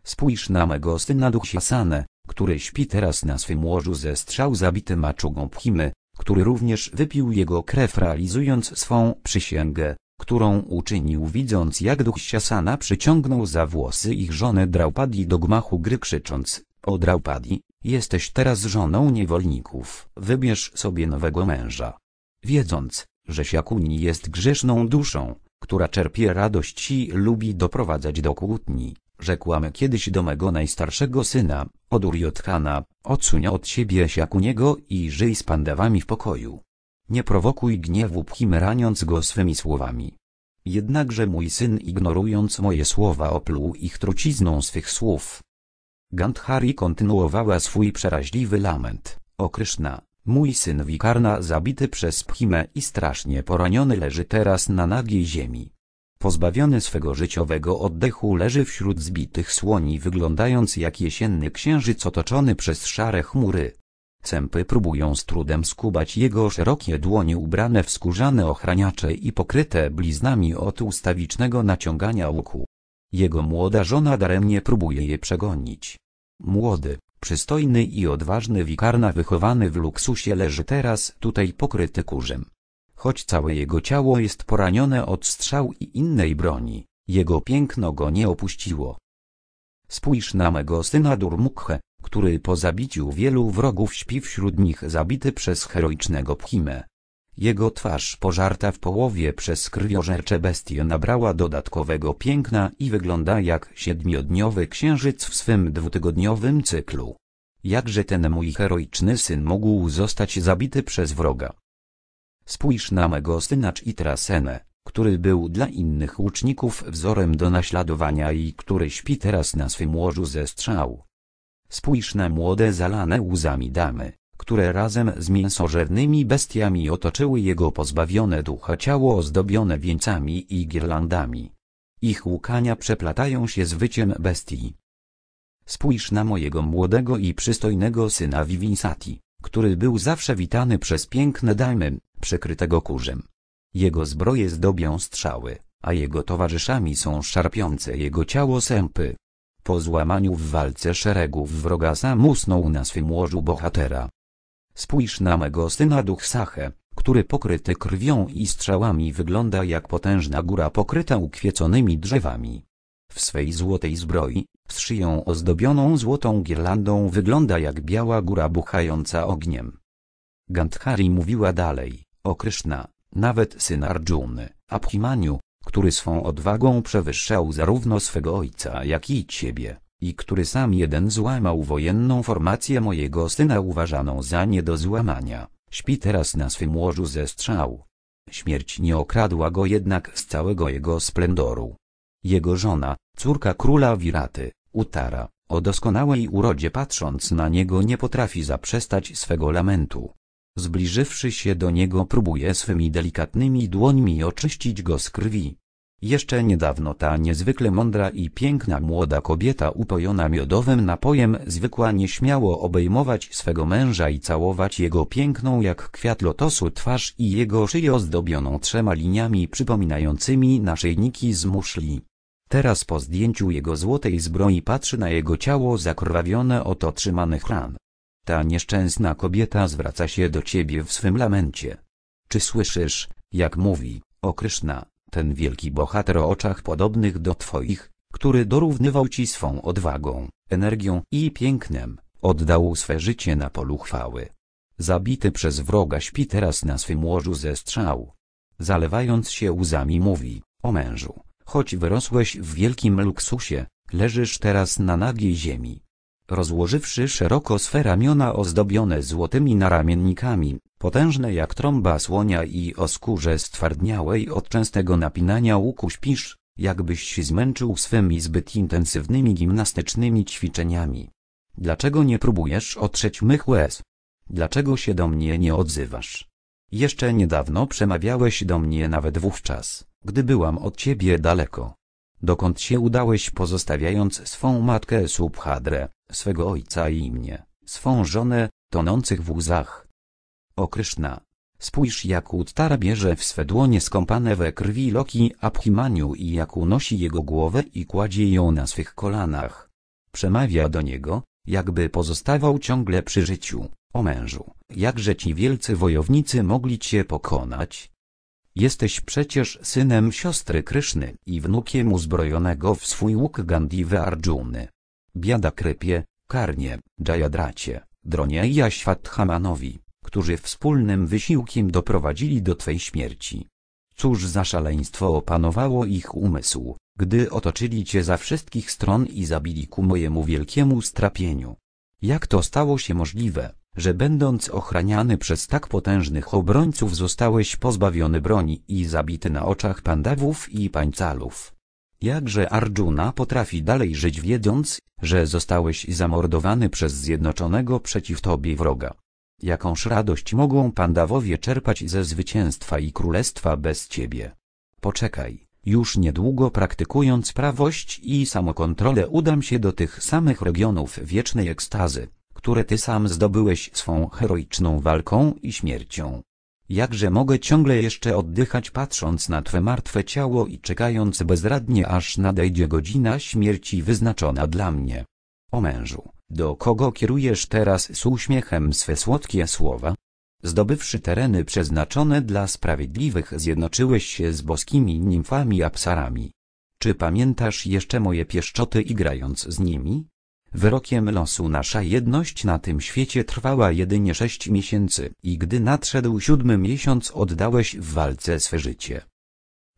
Spójrz na mego syna Duchsiasanę, który śpi teraz na swym łożu ze strzał zabity maczugą Pchimy, który również wypił jego krew realizując swą przysięgę, którą uczynił widząc jak duch Siasana przyciągnął za włosy ich żonę Draupadi do gmachu gry krzycząc, o Draupadi, jesteś teraz żoną niewolników, wybierz sobie nowego męża. Wiedząc, że Siakuni jest grzeszną duszą, która czerpie radości i lubi doprowadzać do kłótni, rzekłam kiedyś do mego najstarszego syna, od Jotkana, odsuń od siebie siakuniego i żyj z pandawami w pokoju. Nie prowokuj gniewu Pchim raniąc go swymi słowami. Jednakże mój syn ignorując moje słowa opluł ich trucizną swych słów. Gandhari kontynuowała swój przeraźliwy lament, o Kryszna, mój syn Wikarna zabity przez Pchimę i strasznie poraniony leży teraz na nagiej ziemi pozbawiony swego życiowego oddechu leży wśród zbitych słoni wyglądając jak jesienny księżyc otoczony przez szare chmury. Cępy próbują z trudem skubać jego szerokie dłonie ubrane w skórzane ochraniacze i pokryte bliznami od ustawicznego naciągania łuku. Jego młoda żona daremnie próbuje je przegonić. Młody, przystojny i odważny wikarna wychowany w luksusie leży teraz tutaj pokryty kurzem choć całe jego ciało jest poranione od strzał i innej broni, jego piękno go nie opuściło. Spójrz na mego syna Durmukhe, który po zabiciu wielu wrogów śpi wśród nich zabity przez heroicznego Pchime. Jego twarz pożarta w połowie przez krwiożercze bestie nabrała dodatkowego piękna i wygląda jak siedmiodniowy księżyc w swym dwutygodniowym cyklu. Jakże ten mój heroiczny syn mógł zostać zabity przez wroga? Spójrz na mego syna Trasenę, który był dla innych łuczników wzorem do naśladowania i który śpi teraz na swym łożu ze strzał. Spójrz na młode zalane łzami damy, które razem z mięsożernymi bestiami otoczyły jego pozbawione ducha ciało ozdobione wieńcami i girlandami. Ich łkania przeplatają się z wyciem bestii. Spójrz na mojego młodego i przystojnego syna Vivinsati, który był zawsze witany przez piękne damy, przykrytego kurzem. Jego zbroje zdobią strzały, a jego towarzyszami są szarpiące jego ciało sępy. Po złamaniu w walce szeregów wroga sam usnął na swym łożu bohatera. Spójrz na mego syna duch Sachę, który pokryty krwią i strzałami wygląda jak potężna góra pokryta ukwieconymi drzewami. W swej złotej zbroi, z szyją ozdobioną złotą girlandą wygląda jak biała góra buchająca ogniem. Gandhari mówiła dalej o Kryszna, nawet syn Arjuny, Abhimanyu, który swą odwagą przewyższał zarówno swego ojca jak i ciebie, i który sam jeden złamał wojenną formację mojego syna uważaną za nie do złamania, śpi teraz na swym łożu ze strzał. Śmierć nie okradła go jednak z całego jego splendoru. Jego żona, córka króla Wiraty, Utara, o doskonałej urodzie patrząc na niego nie potrafi zaprzestać swego lamentu. Zbliżywszy się do niego próbuje swymi delikatnymi dłońmi oczyścić go z krwi. Jeszcze niedawno ta niezwykle mądra i piękna młoda kobieta upojona miodowym napojem zwykła nieśmiało obejmować swego męża i całować jego piękną jak kwiat lotosu twarz i jego szyję ozdobioną trzema liniami przypominającymi naszyjniki z muszli. Teraz po zdjęciu jego złotej zbroi patrzy na jego ciało zakrwawione od otrzymanych ran. Ta nieszczęsna kobieta zwraca się do ciebie w swym lamencie. Czy słyszysz, jak mówi, o Kryszna, ten wielki bohater o oczach podobnych do twoich, który dorównywał ci swą odwagą, energią i pięknem, oddał swe życie na polu chwały. Zabity przez wroga śpi teraz na swym łożu ze strzał. Zalewając się łzami mówi, o mężu, choć wyrosłeś w wielkim luksusie, leżysz teraz na nagiej ziemi, rozłożywszy szeroko swe ramiona ozdobione złotymi naramiennikami, potężne jak trąba słonia i o skórze stwardniałej od częstego napinania łuku śpisz, jakbyś się zmęczył swymi zbyt intensywnymi gimnastycznymi ćwiczeniami. Dlaczego nie próbujesz otrzeć mych łez? Dlaczego się do mnie nie odzywasz? Jeszcze niedawno przemawiałeś do mnie nawet wówczas, gdy byłam od ciebie daleko dokąd się udałeś pozostawiając swą matkę Subhadrę, swego ojca i mnie, swą żonę, tonących w łzach. O Kryszna! Spójrz jak Uttara bierze w swe dłonie skąpane we krwi Loki Abhimaniu i jak unosi jego głowę i kładzie ją na swych kolanach. Przemawia do niego, jakby pozostawał ciągle przy życiu, o mężu, jakże ci wielcy wojownicy mogli cię pokonać, Jesteś przecież synem siostry Kryszny i wnukiem uzbrojonego w swój łuk Gandhiwy Arjuny. Biada Krypie, Karnie, Jayadracie, Dronie i Jaśwadhamanowi, którzy wspólnym wysiłkiem doprowadzili do Twej śmierci. Cóż za szaleństwo opanowało ich umysł, gdy otoczyli Cię za wszystkich stron i zabili ku mojemu wielkiemu strapieniu. Jak to stało się możliwe? że będąc ochraniany przez tak potężnych obrońców zostałeś pozbawiony broni i zabity na oczach pandawów i pańcalów. Jakże Arjuna potrafi dalej żyć wiedząc, że zostałeś zamordowany przez zjednoczonego przeciw tobie wroga? Jakąż radość mogą pandawowie czerpać ze zwycięstwa i królestwa bez ciebie? Poczekaj, już niedługo praktykując prawość i samokontrolę udam się do tych samych regionów wiecznej ekstazy które ty sam zdobyłeś swą heroiczną walką i śmiercią. Jakże mogę ciągle jeszcze oddychać patrząc na twe martwe ciało i czekając bezradnie aż nadejdzie godzina śmierci wyznaczona dla mnie. O mężu, do kogo kierujesz teraz z uśmiechem swe słodkie słowa? Zdobywszy tereny przeznaczone dla sprawiedliwych zjednoczyłeś się z boskimi nimfami apsarami. Czy pamiętasz jeszcze moje pieszczoty i grając z nimi, Wyrokiem losu nasza jedność na tym świecie trwała jedynie sześć miesięcy i gdy nadszedł siódmy miesiąc oddałeś w walce swe życie.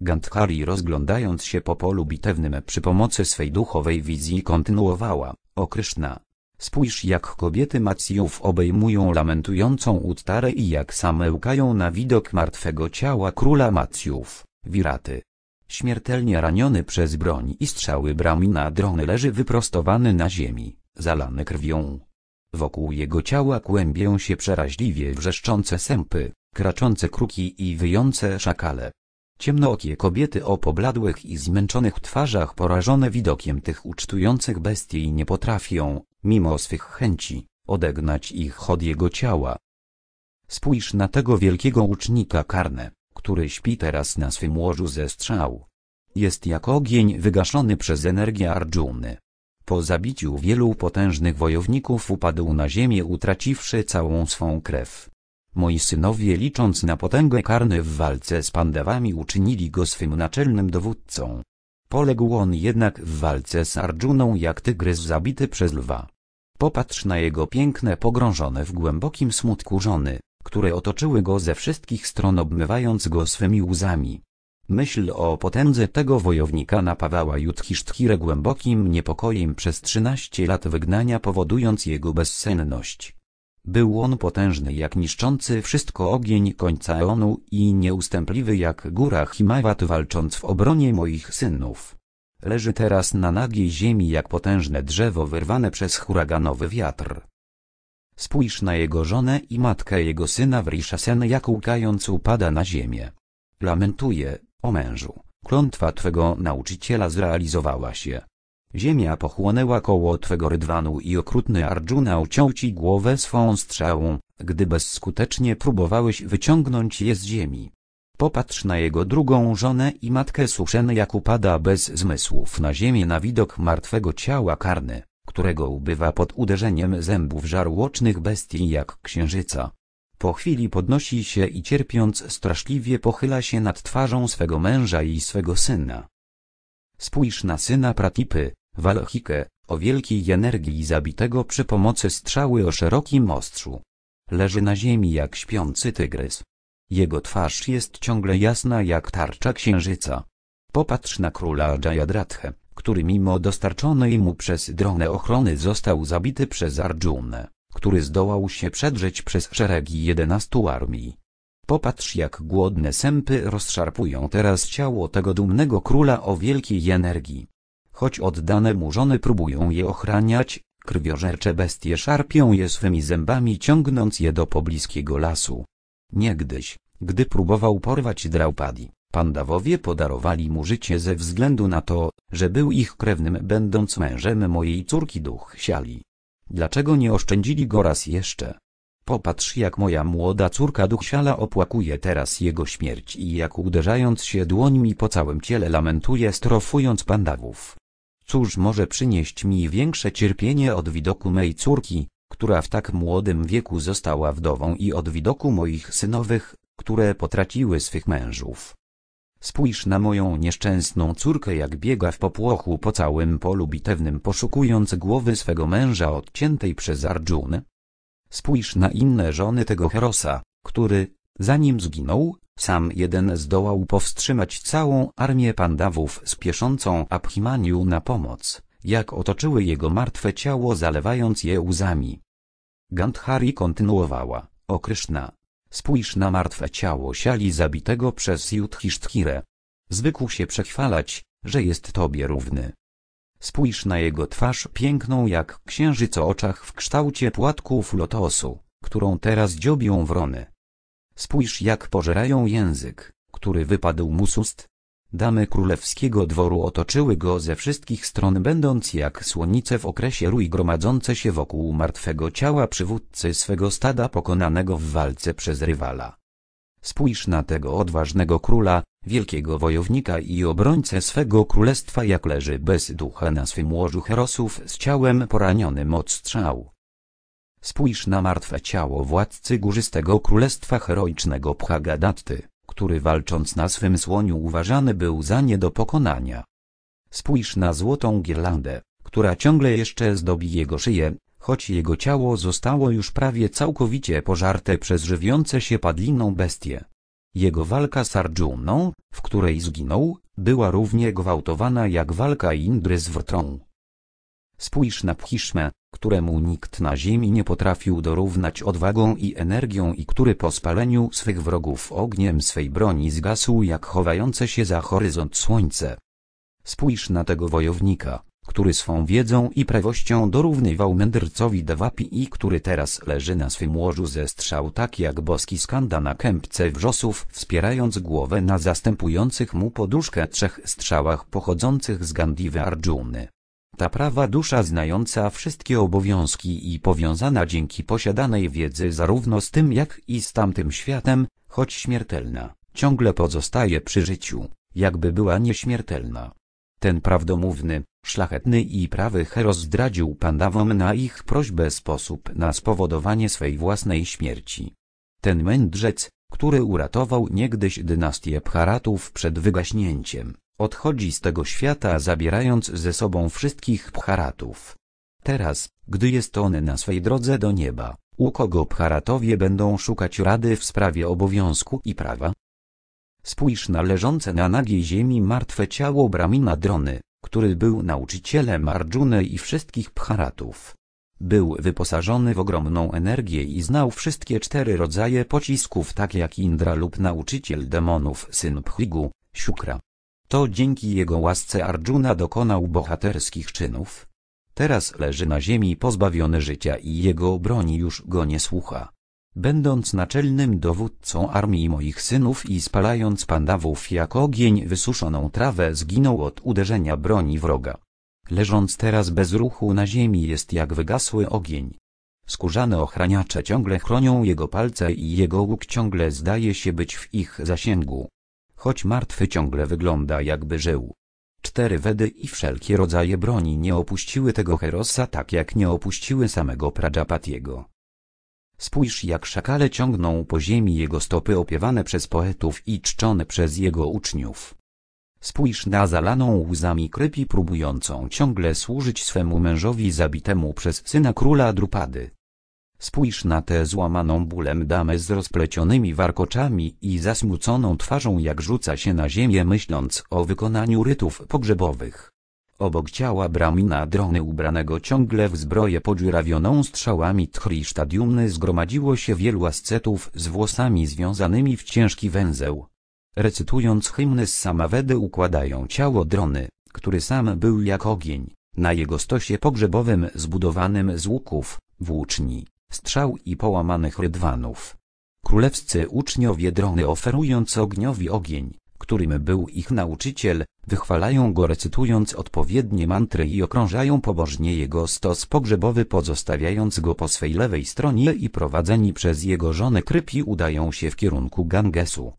Gandhari rozglądając się po polu bitewnym przy pomocy swej duchowej wizji kontynuowała, o Kryszna. Spójrz jak kobiety Macjów obejmują lamentującą utarę i jak same łkają na widok martwego ciała króla Macjów, Wiraty. Śmiertelnie raniony przez broń i strzały Bramina Drony leży wyprostowany na ziemi, zalany krwią. Wokół jego ciała kłębią się przeraźliwie wrzeszczące sępy, kraczące kruki i wyjące szakale. Ciemnookie kobiety o pobladłych i zmęczonych twarzach porażone widokiem tych ucztujących bestii nie potrafią, mimo swych chęci, odegnać ich od jego ciała. Spójrz na tego wielkiego ucznika karne, który śpi teraz na swym łożu ze strzał. Jest jak ogień wygaszony przez energię Arjuny. Po zabiciu wielu potężnych wojowników upadł na ziemię utraciwszy całą swą krew. Moi synowie licząc na potęgę karny w walce z pandawami uczynili go swym naczelnym dowódcą. Poległ on jednak w walce z Arjuną jak tygrys zabity przez lwa. Popatrz na jego piękne pogrążone w głębokim smutku żony które otoczyły go ze wszystkich stron obmywając go swymi łzami. Myśl o potędze tego wojownika napawała Judhiszthirę głębokim niepokojem przez trzynaście lat wygnania powodując jego bezsenność. Był on potężny jak niszczący wszystko ogień końca Eonu i nieustępliwy jak góra Himawat walcząc w obronie moich synów. Leży teraz na nagiej ziemi jak potężne drzewo wyrwane przez huraganowy wiatr. Spójrz na jego żonę i matkę jego syna Wrishasen jak łkając upada na ziemię. Lamentuje, o mężu, klątwa Twego nauczyciela zrealizowała się. Ziemia pochłonęła koło Twego rydwanu i okrutny Arjuna uciął Ci głowę swą strzałą, gdy bezskutecznie próbowałeś wyciągnąć je z ziemi. Popatrz na jego drugą żonę i matkę Suszen jak upada bez zmysłów na ziemię na widok martwego ciała karny którego ubywa pod uderzeniem zębów żarłocznych bestii jak księżyca. Po chwili podnosi się i cierpiąc straszliwie pochyla się nad twarzą swego męża i swego syna. Spójrz na syna Pratipy, Walchikę, o wielkiej energii zabitego przy pomocy strzały o szerokim ostrzu. Leży na ziemi jak śpiący tygrys. Jego twarz jest ciągle jasna jak tarcza księżyca. Popatrz na króla Jayadrathe który mimo dostarczonej mu przez dronę ochrony został zabity przez Arjunę, który zdołał się przedrzeć przez szeregi jedenastu armii. Popatrz jak głodne sępy rozszarpują teraz ciało tego dumnego króla o wielkiej energii. Choć oddane mu żony próbują je ochraniać, krwiożercze bestie szarpią je swymi zębami ciągnąc je do pobliskiego lasu. Niegdyś, gdy próbował porwać Draupadi, Pandawowie podarowali mu życie ze względu na to, że był ich krewnym będąc mężem mojej córki duch siali. Dlaczego nie oszczędzili go raz jeszcze? Popatrz jak moja młoda córka siala opłakuje teraz jego śmierć i jak uderzając się dłońmi po całym ciele lamentuje strofując pandawów. Cóż może przynieść mi większe cierpienie od widoku mej córki, która w tak młodym wieku została wdową i od widoku moich synowych, które potraciły swych mężów. Spójrz na moją nieszczęsną córkę jak biega w popłochu po całym polu bitewnym poszukując głowy swego męża odciętej przez Arjunę. Spójrz na inne żony tego Herosa, który, zanim zginął, sam jeden zdołał powstrzymać całą armię pandawów spieszącą Abhimaniu na pomoc, jak otoczyły jego martwe ciało zalewając je łzami. Gandhari kontynuowała, o Spójrz na martwe ciało siali zabitego przez Judhisztkirę. Zwykł się przechwalać, że jest tobie równy. Spójrz na jego twarz piękną jak księżyc o oczach w kształcie płatków lotosu, którą teraz dziobią wrony. Spójrz jak pożerają język, który wypadł mu z ust, Damy królewskiego dworu otoczyły go ze wszystkich stron będąc jak słonice w okresie rój gromadzące się wokół martwego ciała przywódcy swego stada pokonanego w walce przez rywala. Spójrz na tego odważnego króla, wielkiego wojownika i obrońcę swego królestwa jak leży bez ducha na swym łożu herosów z ciałem poranionym od strzał. Spójrz na martwe ciało władcy górzystego królestwa heroicznego Pchagadatty który walcząc na swym słoniu uważany był za nie do pokonania. Spójrz na złotą girlandę, która ciągle jeszcze zdobi jego szyję, choć jego ciało zostało już prawie całkowicie pożarte przez żywiące się padliną bestie. Jego walka z Arjuną, w której zginął, była równie gwałtowana jak walka Indry z Wrtrą. Spójrz na Phishmę, któremu nikt na ziemi nie potrafił dorównać odwagą i energią i który po spaleniu swych wrogów ogniem swej broni zgasł jak chowające się za horyzont słońce. Spójrz na tego wojownika, który swą wiedzą i prawością dorównywał mędrcowi Dawapi i który teraz leży na swym łożu ze strzał tak jak boski skanda na kępce wrzosów wspierając głowę na zastępujących mu poduszkę trzech strzałach pochodzących z Gandiwy Arjuny. Ta prawa dusza znająca wszystkie obowiązki i powiązana dzięki posiadanej wiedzy zarówno z tym jak i z tamtym światem, choć śmiertelna, ciągle pozostaje przy życiu, jakby była nieśmiertelna. Ten prawdomówny, szlachetny i prawy Heros zdradził pandawom na ich prośbę sposób na spowodowanie swej własnej śmierci. Ten mędrzec, który uratował niegdyś dynastię Pcharatów przed wygaśnięciem, Odchodzi z tego świata zabierając ze sobą wszystkich Bharatów. Teraz, gdy jest on na swej drodze do nieba, u kogo Bharatowie będą szukać rady w sprawie obowiązku i prawa? Spójrz na leżące na nagiej ziemi martwe ciało Brahmina Drony, który był nauczycielem Arjuna i wszystkich Bharatów. Był wyposażony w ogromną energię i znał wszystkie cztery rodzaje pocisków tak jak Indra lub nauczyciel demonów syn Pchigu, Shukra. To dzięki jego łasce Arjuna dokonał bohaterskich czynów. Teraz leży na ziemi pozbawiony życia i jego broni już go nie słucha. Będąc naczelnym dowódcą armii moich synów i spalając pandawów jak ogień wysuszoną trawę zginął od uderzenia broni wroga. Leżąc teraz bez ruchu na ziemi jest jak wygasły ogień. Skórzane ochraniacze ciągle chronią jego palce i jego łuk ciągle zdaje się być w ich zasięgu choć martwy ciągle wygląda jakby żył. Cztery wedy i wszelkie rodzaje broni nie opuściły tego Herosa tak jak nie opuściły samego Prajapatiego. Spójrz jak szakale ciągną po ziemi jego stopy opiewane przez poetów i czczone przez jego uczniów. Spójrz na zalaną łzami krypi próbującą ciągle służyć swemu mężowi zabitemu przez syna króla Drupady. Spójrz na tę złamaną bólem damę z rozplecionymi warkoczami i zasmuconą twarzą jak rzuca się na ziemię myśląc o wykonaniu rytów pogrzebowych. Obok ciała bramina drony ubranego ciągle w zbroję podziurawioną strzałami tchri stadiumny zgromadziło się wielu ascetów z włosami związanymi w ciężki węzeł. Recytując hymny z samawedy układają ciało drony, który sam był jak ogień, na jego stosie pogrzebowym zbudowanym z łuków, włóczni, strzał i połamanych rydwanów. Królewscy uczniowie drony oferując ogniowi ogień, którym był ich nauczyciel, wychwalają go recytując odpowiednie mantry i okrążają pobożnie jego stos pogrzebowy pozostawiając go po swej lewej stronie i prowadzeni przez jego żonę Krypi udają się w kierunku Gangesu.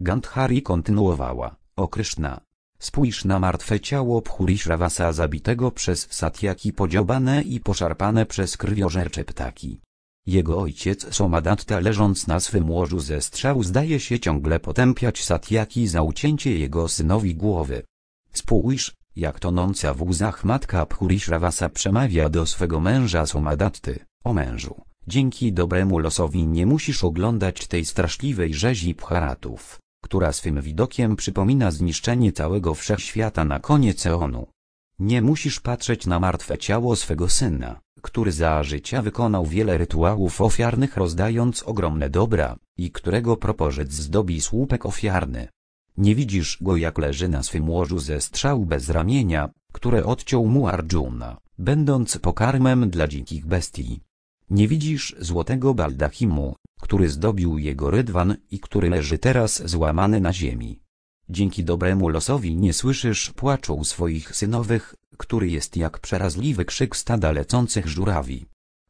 Gandhari kontynuowała, o Kryszna, Spójrz na martwe ciało Pchurishrabasa zabitego przez satyaki podziobane i poszarpane przez krwiożercze ptaki. Jego ojciec Somadatta leżąc na swym łożu ze strzał zdaje się ciągle potępiać satyaki za ucięcie jego synowi głowy. Spójrz, jak tonąca w łzach matka Pchurishrabasa przemawia do swego męża Somadatty, o mężu, dzięki dobremu losowi nie musisz oglądać tej straszliwej rzezi pcharatów która swym widokiem przypomina zniszczenie całego wszechświata na koniec eonu. Nie musisz patrzeć na martwe ciało swego syna, który za życia wykonał wiele rytuałów ofiarnych rozdając ogromne dobra, i którego proporzec zdobi słupek ofiarny. Nie widzisz go jak leży na swym łożu ze strzał bez ramienia, które odciął mu Arjuna, będąc pokarmem dla dzikich bestii. Nie widzisz złotego baldachimu, który zdobił jego rydwan i który leży teraz złamany na ziemi. Dzięki dobremu losowi nie słyszysz płaczu swoich synowych, który jest jak przerazliwy krzyk stada lecących żurawi.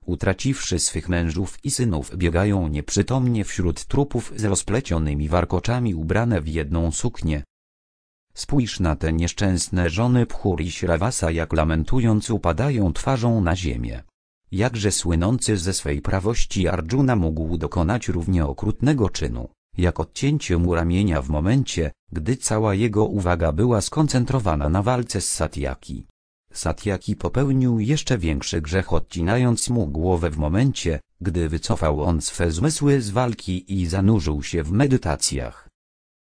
Utraciwszy swych mężów i synów biegają nieprzytomnie wśród trupów z rozplecionymi warkoczami ubrane w jedną suknię. Spójrz na te nieszczęsne żony Pchur i Śrawasa jak lamentując upadają twarzą na ziemię jakże słynący ze swej prawości Arjuna mógł dokonać równie okrutnego czynu, jak odcięcie mu ramienia w momencie, gdy cała jego uwaga była skoncentrowana na walce z Satyaki. Satyaki popełnił jeszcze większy grzech odcinając mu głowę w momencie, gdy wycofał on swe zmysły z walki i zanurzył się w medytacjach.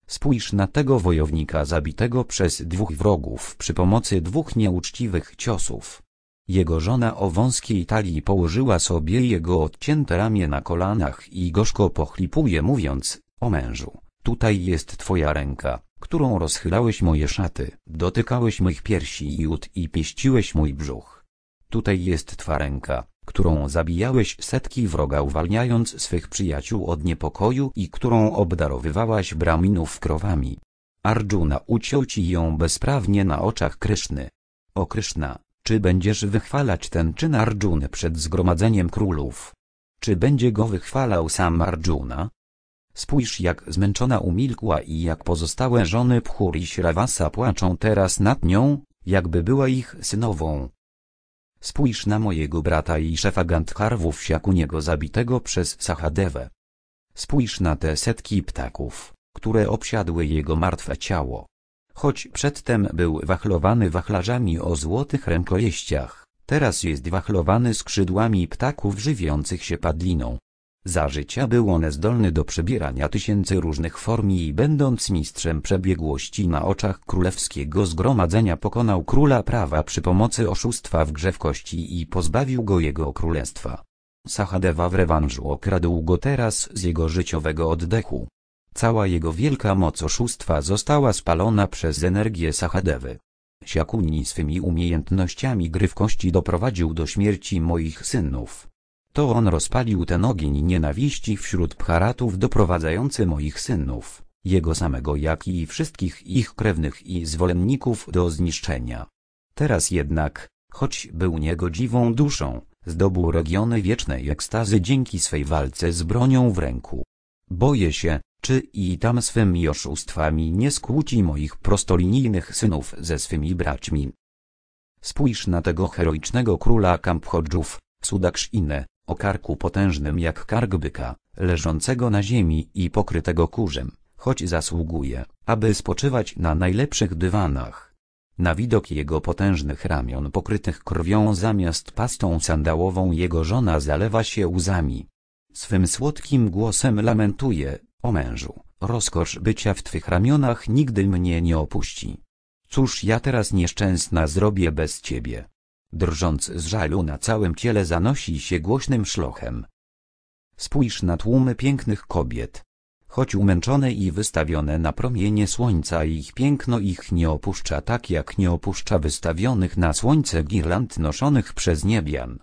Spójrz na tego wojownika zabitego przez dwóch wrogów przy pomocy dwóch nieuczciwych ciosów. Jego żona o wąskiej talii położyła sobie jego odcięte ramię na kolanach i gorzko pochlipuje mówiąc, o mężu, tutaj jest twoja ręka, którą rozchylałeś moje szaty, dotykałeś moich piersi i ud i pieściłeś mój brzuch. Tutaj jest twa ręka, którą zabijałeś setki wroga uwalniając swych przyjaciół od niepokoju i którą obdarowywałaś braminów krowami. Arjuna uciął ci ją bezprawnie na oczach Kryszny. O Kryszna, czy będziesz wychwalać ten czyn Arjuna przed zgromadzeniem królów? Czy będzie go wychwalał sam Arjuna? Spójrz jak zmęczona umilkła i jak pozostałe żony Pchuri Śravasa płaczą teraz nad nią, jakby była ich synową. Spójrz na mojego brata i szefa jak u niego zabitego przez Sahadewę. Spójrz na te setki ptaków, które obsiadły jego martwe ciało. Choć przedtem był wachlowany wachlarzami o złotych rękojeściach, teraz jest wachlowany skrzydłami ptaków żywiących się padliną. Za życia był on zdolny do przebierania tysięcy różnych form i będąc mistrzem przebiegłości na oczach królewskiego zgromadzenia pokonał króla prawa przy pomocy oszustwa w grze w kości i pozbawił go jego królestwa. Sahadewa w rewanżu okradł go teraz z jego życiowego oddechu. Cała jego wielka moc oszustwa została spalona przez energię Sahadewy. Siakuni swymi umiejętnościami gry w kości doprowadził do śmierci moich synów. To on rozpalił ten ogień nienawiści wśród Bharatów doprowadzający moich synów, jego samego jak i wszystkich ich krewnych i zwolenników do zniszczenia. Teraz jednak, choć był niegodziwą duszą, zdobył regiony wiecznej ekstazy dzięki swej walce z bronią w ręku. Boję się, czy i tam swymi oszustwami nie skłóci moich prostolinijnych synów ze swymi braćmi? Spójrz na tego heroicznego króla Kampchodżów, Sudakszynę, o karku potężnym jak kark byka, leżącego na ziemi i pokrytego kurzem, choć zasługuje, aby spoczywać na najlepszych dywanach. Na widok jego potężnych ramion pokrytych krwią zamiast pastą sandałową jego żona zalewa się łzami. Swym słodkim głosem lamentuje, o mężu, rozkosz bycia w twych ramionach nigdy mnie nie opuści. Cóż ja teraz nieszczęsna zrobię bez ciebie? Drżąc z żalu na całym ciele zanosi się głośnym szlochem. Spójrz na tłumy pięknych kobiet. Choć umęczone i wystawione na promienie słońca ich piękno ich nie opuszcza tak jak nie opuszcza wystawionych na słońce girland noszonych przez niebian.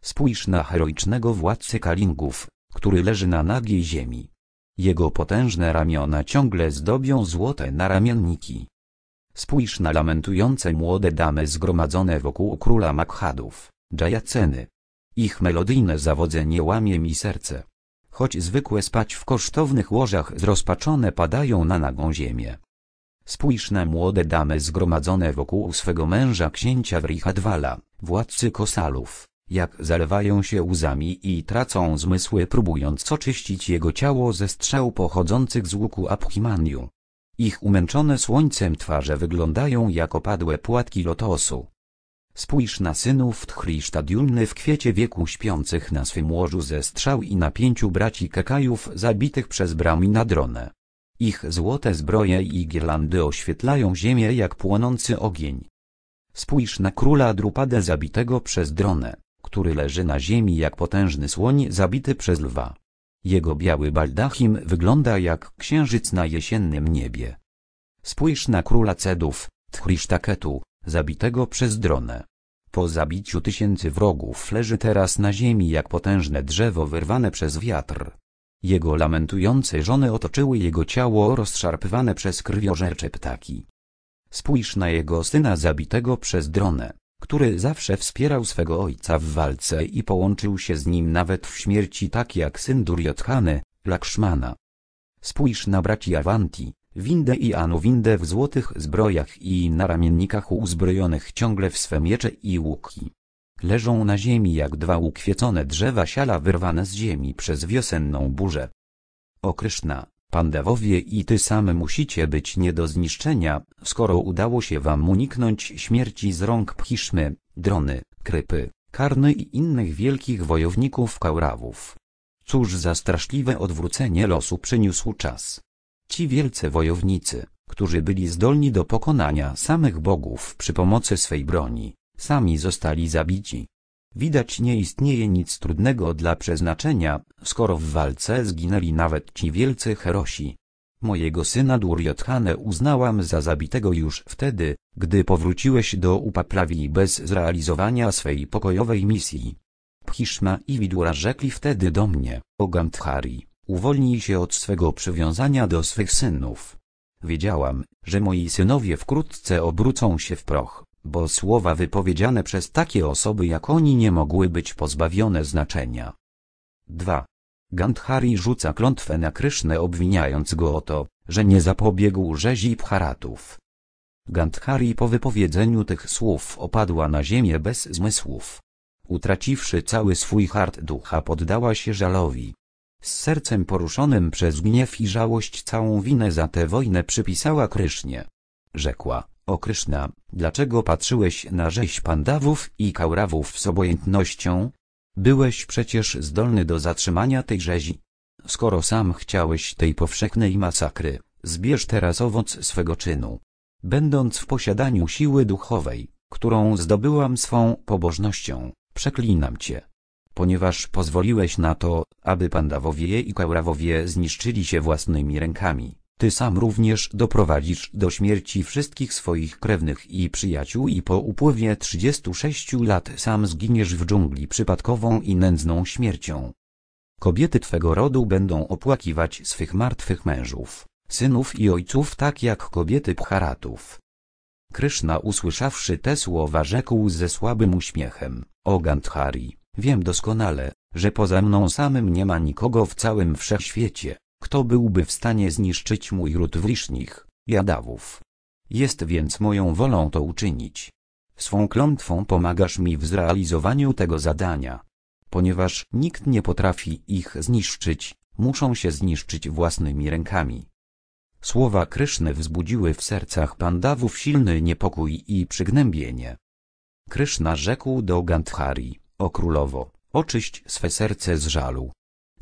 Spójrz na heroicznego władcy Kalingów, który leży na nagiej ziemi. Jego potężne ramiona ciągle zdobią złote naramienniki. Spójrz na lamentujące młode damy zgromadzone wokół króla Makhadów, Jayaceny. Ich melodyjne zawodzenie łamie mi serce. Choć zwykłe spać w kosztownych łożach zrozpaczone padają na nagą ziemię. Spójrz na młode damy zgromadzone wokół swego męża księcia Wrihadwala, władcy Kosalów jak zalewają się łzami i tracą zmysły próbując oczyścić jego ciało ze strzał pochodzących z łuku Abhimaniu. Ich umęczone słońcem twarze wyglądają jak opadłe płatki lotosu. Spójrz na synów tchli stadiumny w kwiecie wieku śpiących na swym łożu ze strzał i na pięciu braci kakajów zabitych przez brami na dronę. Ich złote zbroje i girlandy oświetlają ziemię jak płonący ogień. Spójrz na króla Drupadę zabitego przez dronę który leży na ziemi jak potężny słoń zabity przez lwa. Jego biały baldachim wygląda jak księżyc na jesiennym niebie. Spójrz na króla Cedów, Tchrisztaketu, zabitego przez dronę. Po zabiciu tysięcy wrogów leży teraz na ziemi jak potężne drzewo wyrwane przez wiatr. Jego lamentujące żony otoczyły jego ciało rozszarpywane przez krwiożercze ptaki. Spójrz na jego syna zabitego przez dronę który zawsze wspierał swego ojca w walce i połączył się z nim nawet w śmierci tak jak syn Duryodhany, Lakshmana. Spójrz na braci Avanti, Windę i Anuwindę w złotych zbrojach i na ramiennikach uzbrojonych ciągle w swe miecze i łuki. Leżą na ziemi jak dwa ukwiecone drzewa siala wyrwane z ziemi przez wiosenną burzę. O Kryszna, Pandawowie i ty sam musicie być nie do zniszczenia, skoro udało się wam uniknąć śmierci z rąk Pchiszmy, Drony, Krypy, Karny i innych wielkich wojowników Kaurawów. Cóż za straszliwe odwrócenie losu przyniósł czas. Ci wielcy wojownicy, którzy byli zdolni do pokonania samych bogów przy pomocy swej broni, sami zostali zabici. Widać nie istnieje nic trudnego dla przeznaczenia, skoro w walce zginęli nawet ci wielcy herosi. Mojego syna Duryodhanę uznałam za zabitego już wtedy, gdy powróciłeś do Upaprawi bez zrealizowania swej pokojowej misji. Bhishma i Widura rzekli wtedy do mnie, o Gandhari, uwolnij się od swego przywiązania do swych synów. Wiedziałam, że moi synowie wkrótce obrócą się w proch bo słowa wypowiedziane przez takie osoby jak oni nie mogły być pozbawione znaczenia. 2. Gandhari rzuca klątwę na Krysznę obwiniając go o to, że nie zapobiegł rzezi Bharatów. Gandhari po wypowiedzeniu tych słów opadła na ziemię bez zmysłów. Utraciwszy cały swój hart ducha poddała się żalowi. Z sercem poruszonym przez gniew i żałość całą winę za tę wojnę przypisała Krysznie. Rzekła o Kryszna, dlaczego patrzyłeś na rzeź pandawów i kaurawów z obojętnością? Byłeś przecież zdolny do zatrzymania tej rzezi. Skoro sam chciałeś tej powszechnej masakry, zbierz teraz owoc swego czynu. Będąc w posiadaniu siły duchowej, którą zdobyłam swą pobożnością, przeklinam cię. Ponieważ pozwoliłeś na to, aby pandawowie i kaurawowie zniszczyli się własnymi rękami. Ty sam również doprowadzisz do śmierci wszystkich swoich krewnych i przyjaciół i po upływie 36 lat sam zginiesz w dżungli przypadkową i nędzną śmiercią. Kobiety twego rodu będą opłakiwać swych martwych mężów, synów i ojców tak jak kobiety pcharatów. Kryszna usłyszawszy te słowa rzekł ze słabym uśmiechem, O Gandhari, wiem doskonale, że poza mną samym nie ma nikogo w całym wszechświecie, kto byłby w stanie zniszczyć mój ród wrisznich, jadawów? Jest więc moją wolą to uczynić. Swą klątwą pomagasz mi w zrealizowaniu tego zadania. Ponieważ nikt nie potrafi ich zniszczyć, muszą się zniszczyć własnymi rękami. Słowa Kryszny wzbudziły w sercach pandawów silny niepokój i przygnębienie. Kryszna rzekł do Gandhari, o królowo, oczyść swe serce z żalu,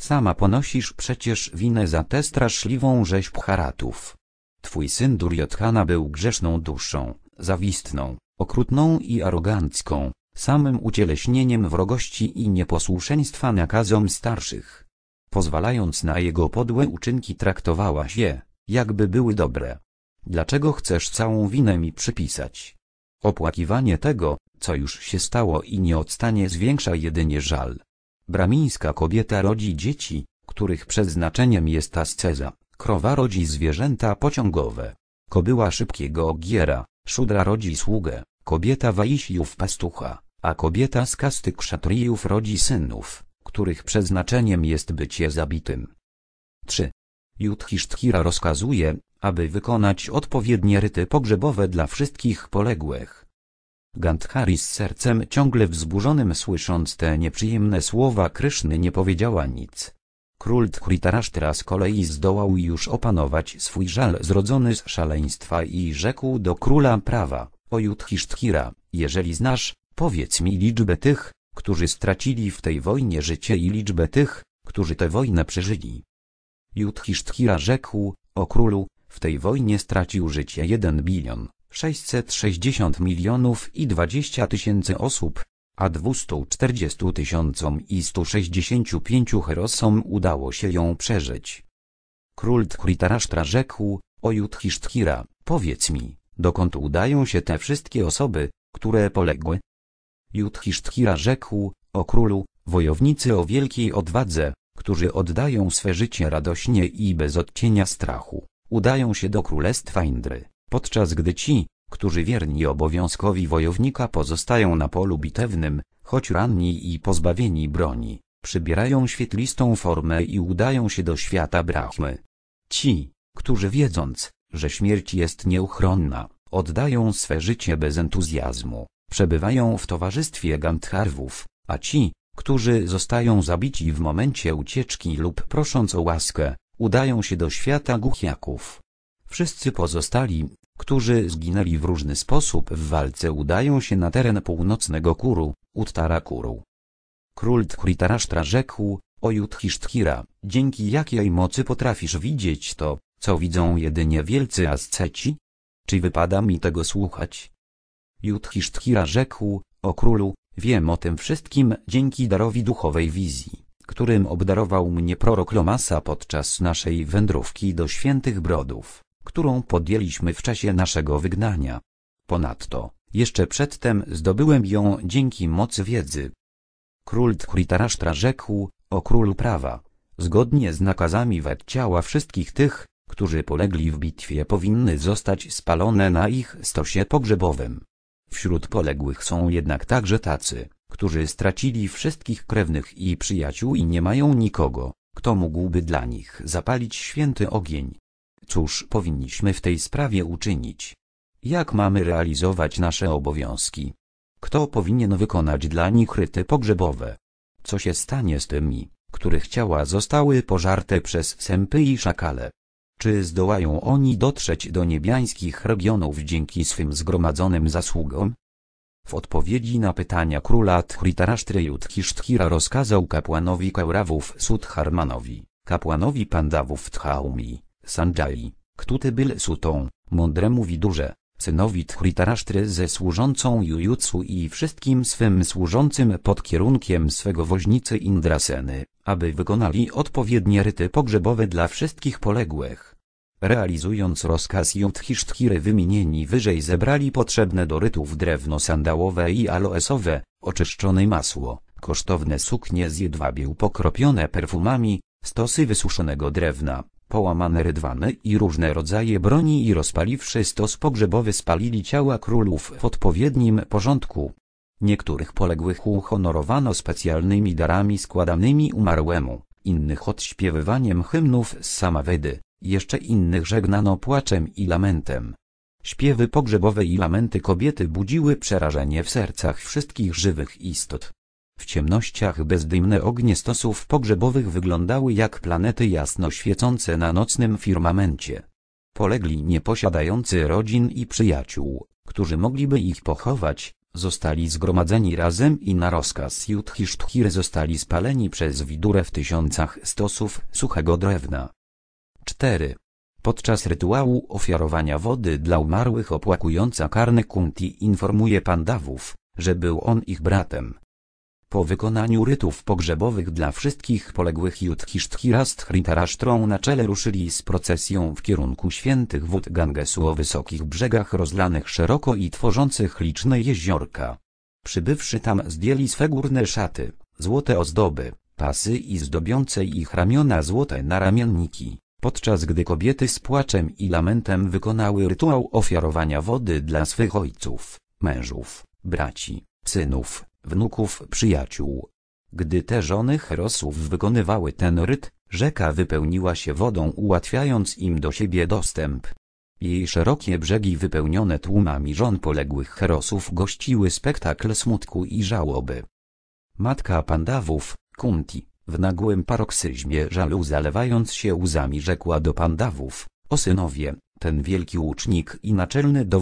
Sama ponosisz przecież winę za tę straszliwą rzeź pcharatów. Twój syn Durjodhana był grzeszną duszą, zawistną, okrutną i arogancką, samym ucieleśnieniem wrogości i nieposłuszeństwa nakazom starszych. Pozwalając na jego podłe uczynki traktowałaś je, jakby były dobre. Dlaczego chcesz całą winę mi przypisać? Opłakiwanie tego, co już się stało i nie odstanie zwiększa jedynie żal. Bramińska kobieta rodzi dzieci, których przeznaczeniem jest asceza, krowa rodzi zwierzęta pociągowe, kobyła szybkiego ogiera, szudra rodzi sługę, kobieta waisiów pastucha, a kobieta z kasty kszatriów rodzi synów, których przeznaczeniem jest bycie zabitym. 3. Judhiszthira rozkazuje, aby wykonać odpowiednie ryty pogrzebowe dla wszystkich poległych. Gandhari z sercem ciągle wzburzonym słysząc te nieprzyjemne słowa Kryszny nie powiedziała nic. Król Tkritarasztra z kolei zdołał już opanować swój żal zrodzony z szaleństwa i rzekł do króla prawa, Ojuthisztkira, jeżeli znasz, powiedz mi liczbę tych, którzy stracili w tej wojnie życie i liczbę tych, którzy tę wojnę przeżyli. Juthisztkira rzekł, o królu, w tej wojnie stracił życie jeden bilion, 660 milionów i 20 tysięcy osób, a 240 tysiącom i 165 herosom udało się ją przeżyć. Król Tkritarasztra rzekł, o Judhisztkira, powiedz mi, dokąd udają się te wszystkie osoby, które poległy? Judhisztkira rzekł, o królu, wojownicy o wielkiej odwadze, którzy oddają swe życie radośnie i bez odcienia strachu, udają się do królestwa Indry podczas gdy ci, którzy wierni obowiązkowi wojownika pozostają na polu bitewnym, choć ranni i pozbawieni broni, przybierają świetlistą formę i udają się do świata Brahmy. Ci, którzy wiedząc, że śmierć jest nieuchronna, oddają swe życie bez entuzjazmu, przebywają w towarzystwie gandharwów, a ci, którzy zostają zabici w momencie ucieczki lub prosząc o łaskę, udają się do świata guchiaków. Wszyscy pozostali, którzy zginęli w różny sposób w walce udają się na teren północnego Kuru, Uttara Kuru. Król Tkritarasztra rzekł, o Judhisthira, dzięki jakiej mocy potrafisz widzieć to, co widzą jedynie wielcy asceci? Czy wypada mi tego słuchać? Judhisthira rzekł, o królu, wiem o tym wszystkim dzięki darowi duchowej wizji, którym obdarował mnie prorok Lomasa podczas naszej wędrówki do świętych brodów którą podjęliśmy w czasie naszego wygnania. Ponadto, jeszcze przedtem zdobyłem ją dzięki mocy wiedzy. Król Dhritarashtra rzekł, o królu prawa, zgodnie z nakazami wet ciała wszystkich tych, którzy polegli w bitwie powinny zostać spalone na ich stosie pogrzebowym. Wśród poległych są jednak także tacy, którzy stracili wszystkich krewnych i przyjaciół i nie mają nikogo, kto mógłby dla nich zapalić święty ogień. Cóż powinniśmy w tej sprawie uczynić? Jak mamy realizować nasze obowiązki? Kto powinien wykonać dla nich ryty pogrzebowe? Co się stanie z tymi, których ciała zostały pożarte przez sępy i szakale? Czy zdołają oni dotrzeć do niebiańskich regionów dzięki swym zgromadzonym zasługom? W odpowiedzi na pytania króla Thritarasztryjutkisztkira rozkazał kapłanowi Kaurawów Sudharmanowi, kapłanowi Pandawów Tchaumi, Sanjali, który był sutą, mądremu widurze, synowi Dhritarasztry ze służącą Jujutsu i wszystkim swym służącym pod kierunkiem swego woźnicy Indraseny, aby wykonali odpowiednie ryty pogrzebowe dla wszystkich poległych. Realizując rozkaz Judhishthiry wymienieni wyżej zebrali potrzebne do rytów drewno sandałowe i aloesowe, oczyszczone masło, kosztowne suknie z jedwabiu pokropione perfumami, stosy wysuszonego drewna, połamane rydwany i różne rodzaje broni i rozpaliwszy stos pogrzebowy spalili ciała królów w odpowiednim porządku. Niektórych poległych uhonorowano specjalnymi darami składanymi umarłemu, innych odśpiewywaniem hymnów z samawedy, jeszcze innych żegnano płaczem i lamentem. Śpiewy pogrzebowe i lamenty kobiety budziły przerażenie w sercach wszystkich żywych istot. W ciemnościach bezdymne ognie stosów pogrzebowych wyglądały jak planety jasno świecące na nocnym firmamencie. Polegli nieposiadający rodzin i przyjaciół, którzy mogliby ich pochować, zostali zgromadzeni razem i na rozkaz Judhiszthiry zostali spaleni przez widurę w tysiącach stosów suchego drewna. 4. Podczas rytuału ofiarowania wody dla umarłych opłakująca karne Kunti informuje pandawów, że był on ich bratem. Po wykonaniu rytów pogrzebowych dla wszystkich poległych Judhiszthirasthriterasztrą na czele ruszyli z procesją w kierunku świętych wód Gangesu o wysokich brzegach rozlanych szeroko i tworzących liczne jeziorka. Przybywszy tam zdjęli swe górne szaty, złote ozdoby, pasy i zdobiące ich ramiona złote naramienniki, podczas gdy kobiety z płaczem i lamentem wykonały rytuał ofiarowania wody dla swych ojców, mężów, braci, synów wnuków przyjaciół. Gdy te żony herosów wykonywały ten ryt, rzeka wypełniła się wodą ułatwiając im do siebie dostęp. Jej szerokie brzegi wypełnione tłumami żon poległych herosów gościły spektakl smutku i żałoby. Matka pandawów, Kunti, w nagłym paroksyzmie żalu zalewając się łzami rzekła do pandawów, o synowie, ten wielki łucznik i naczelny do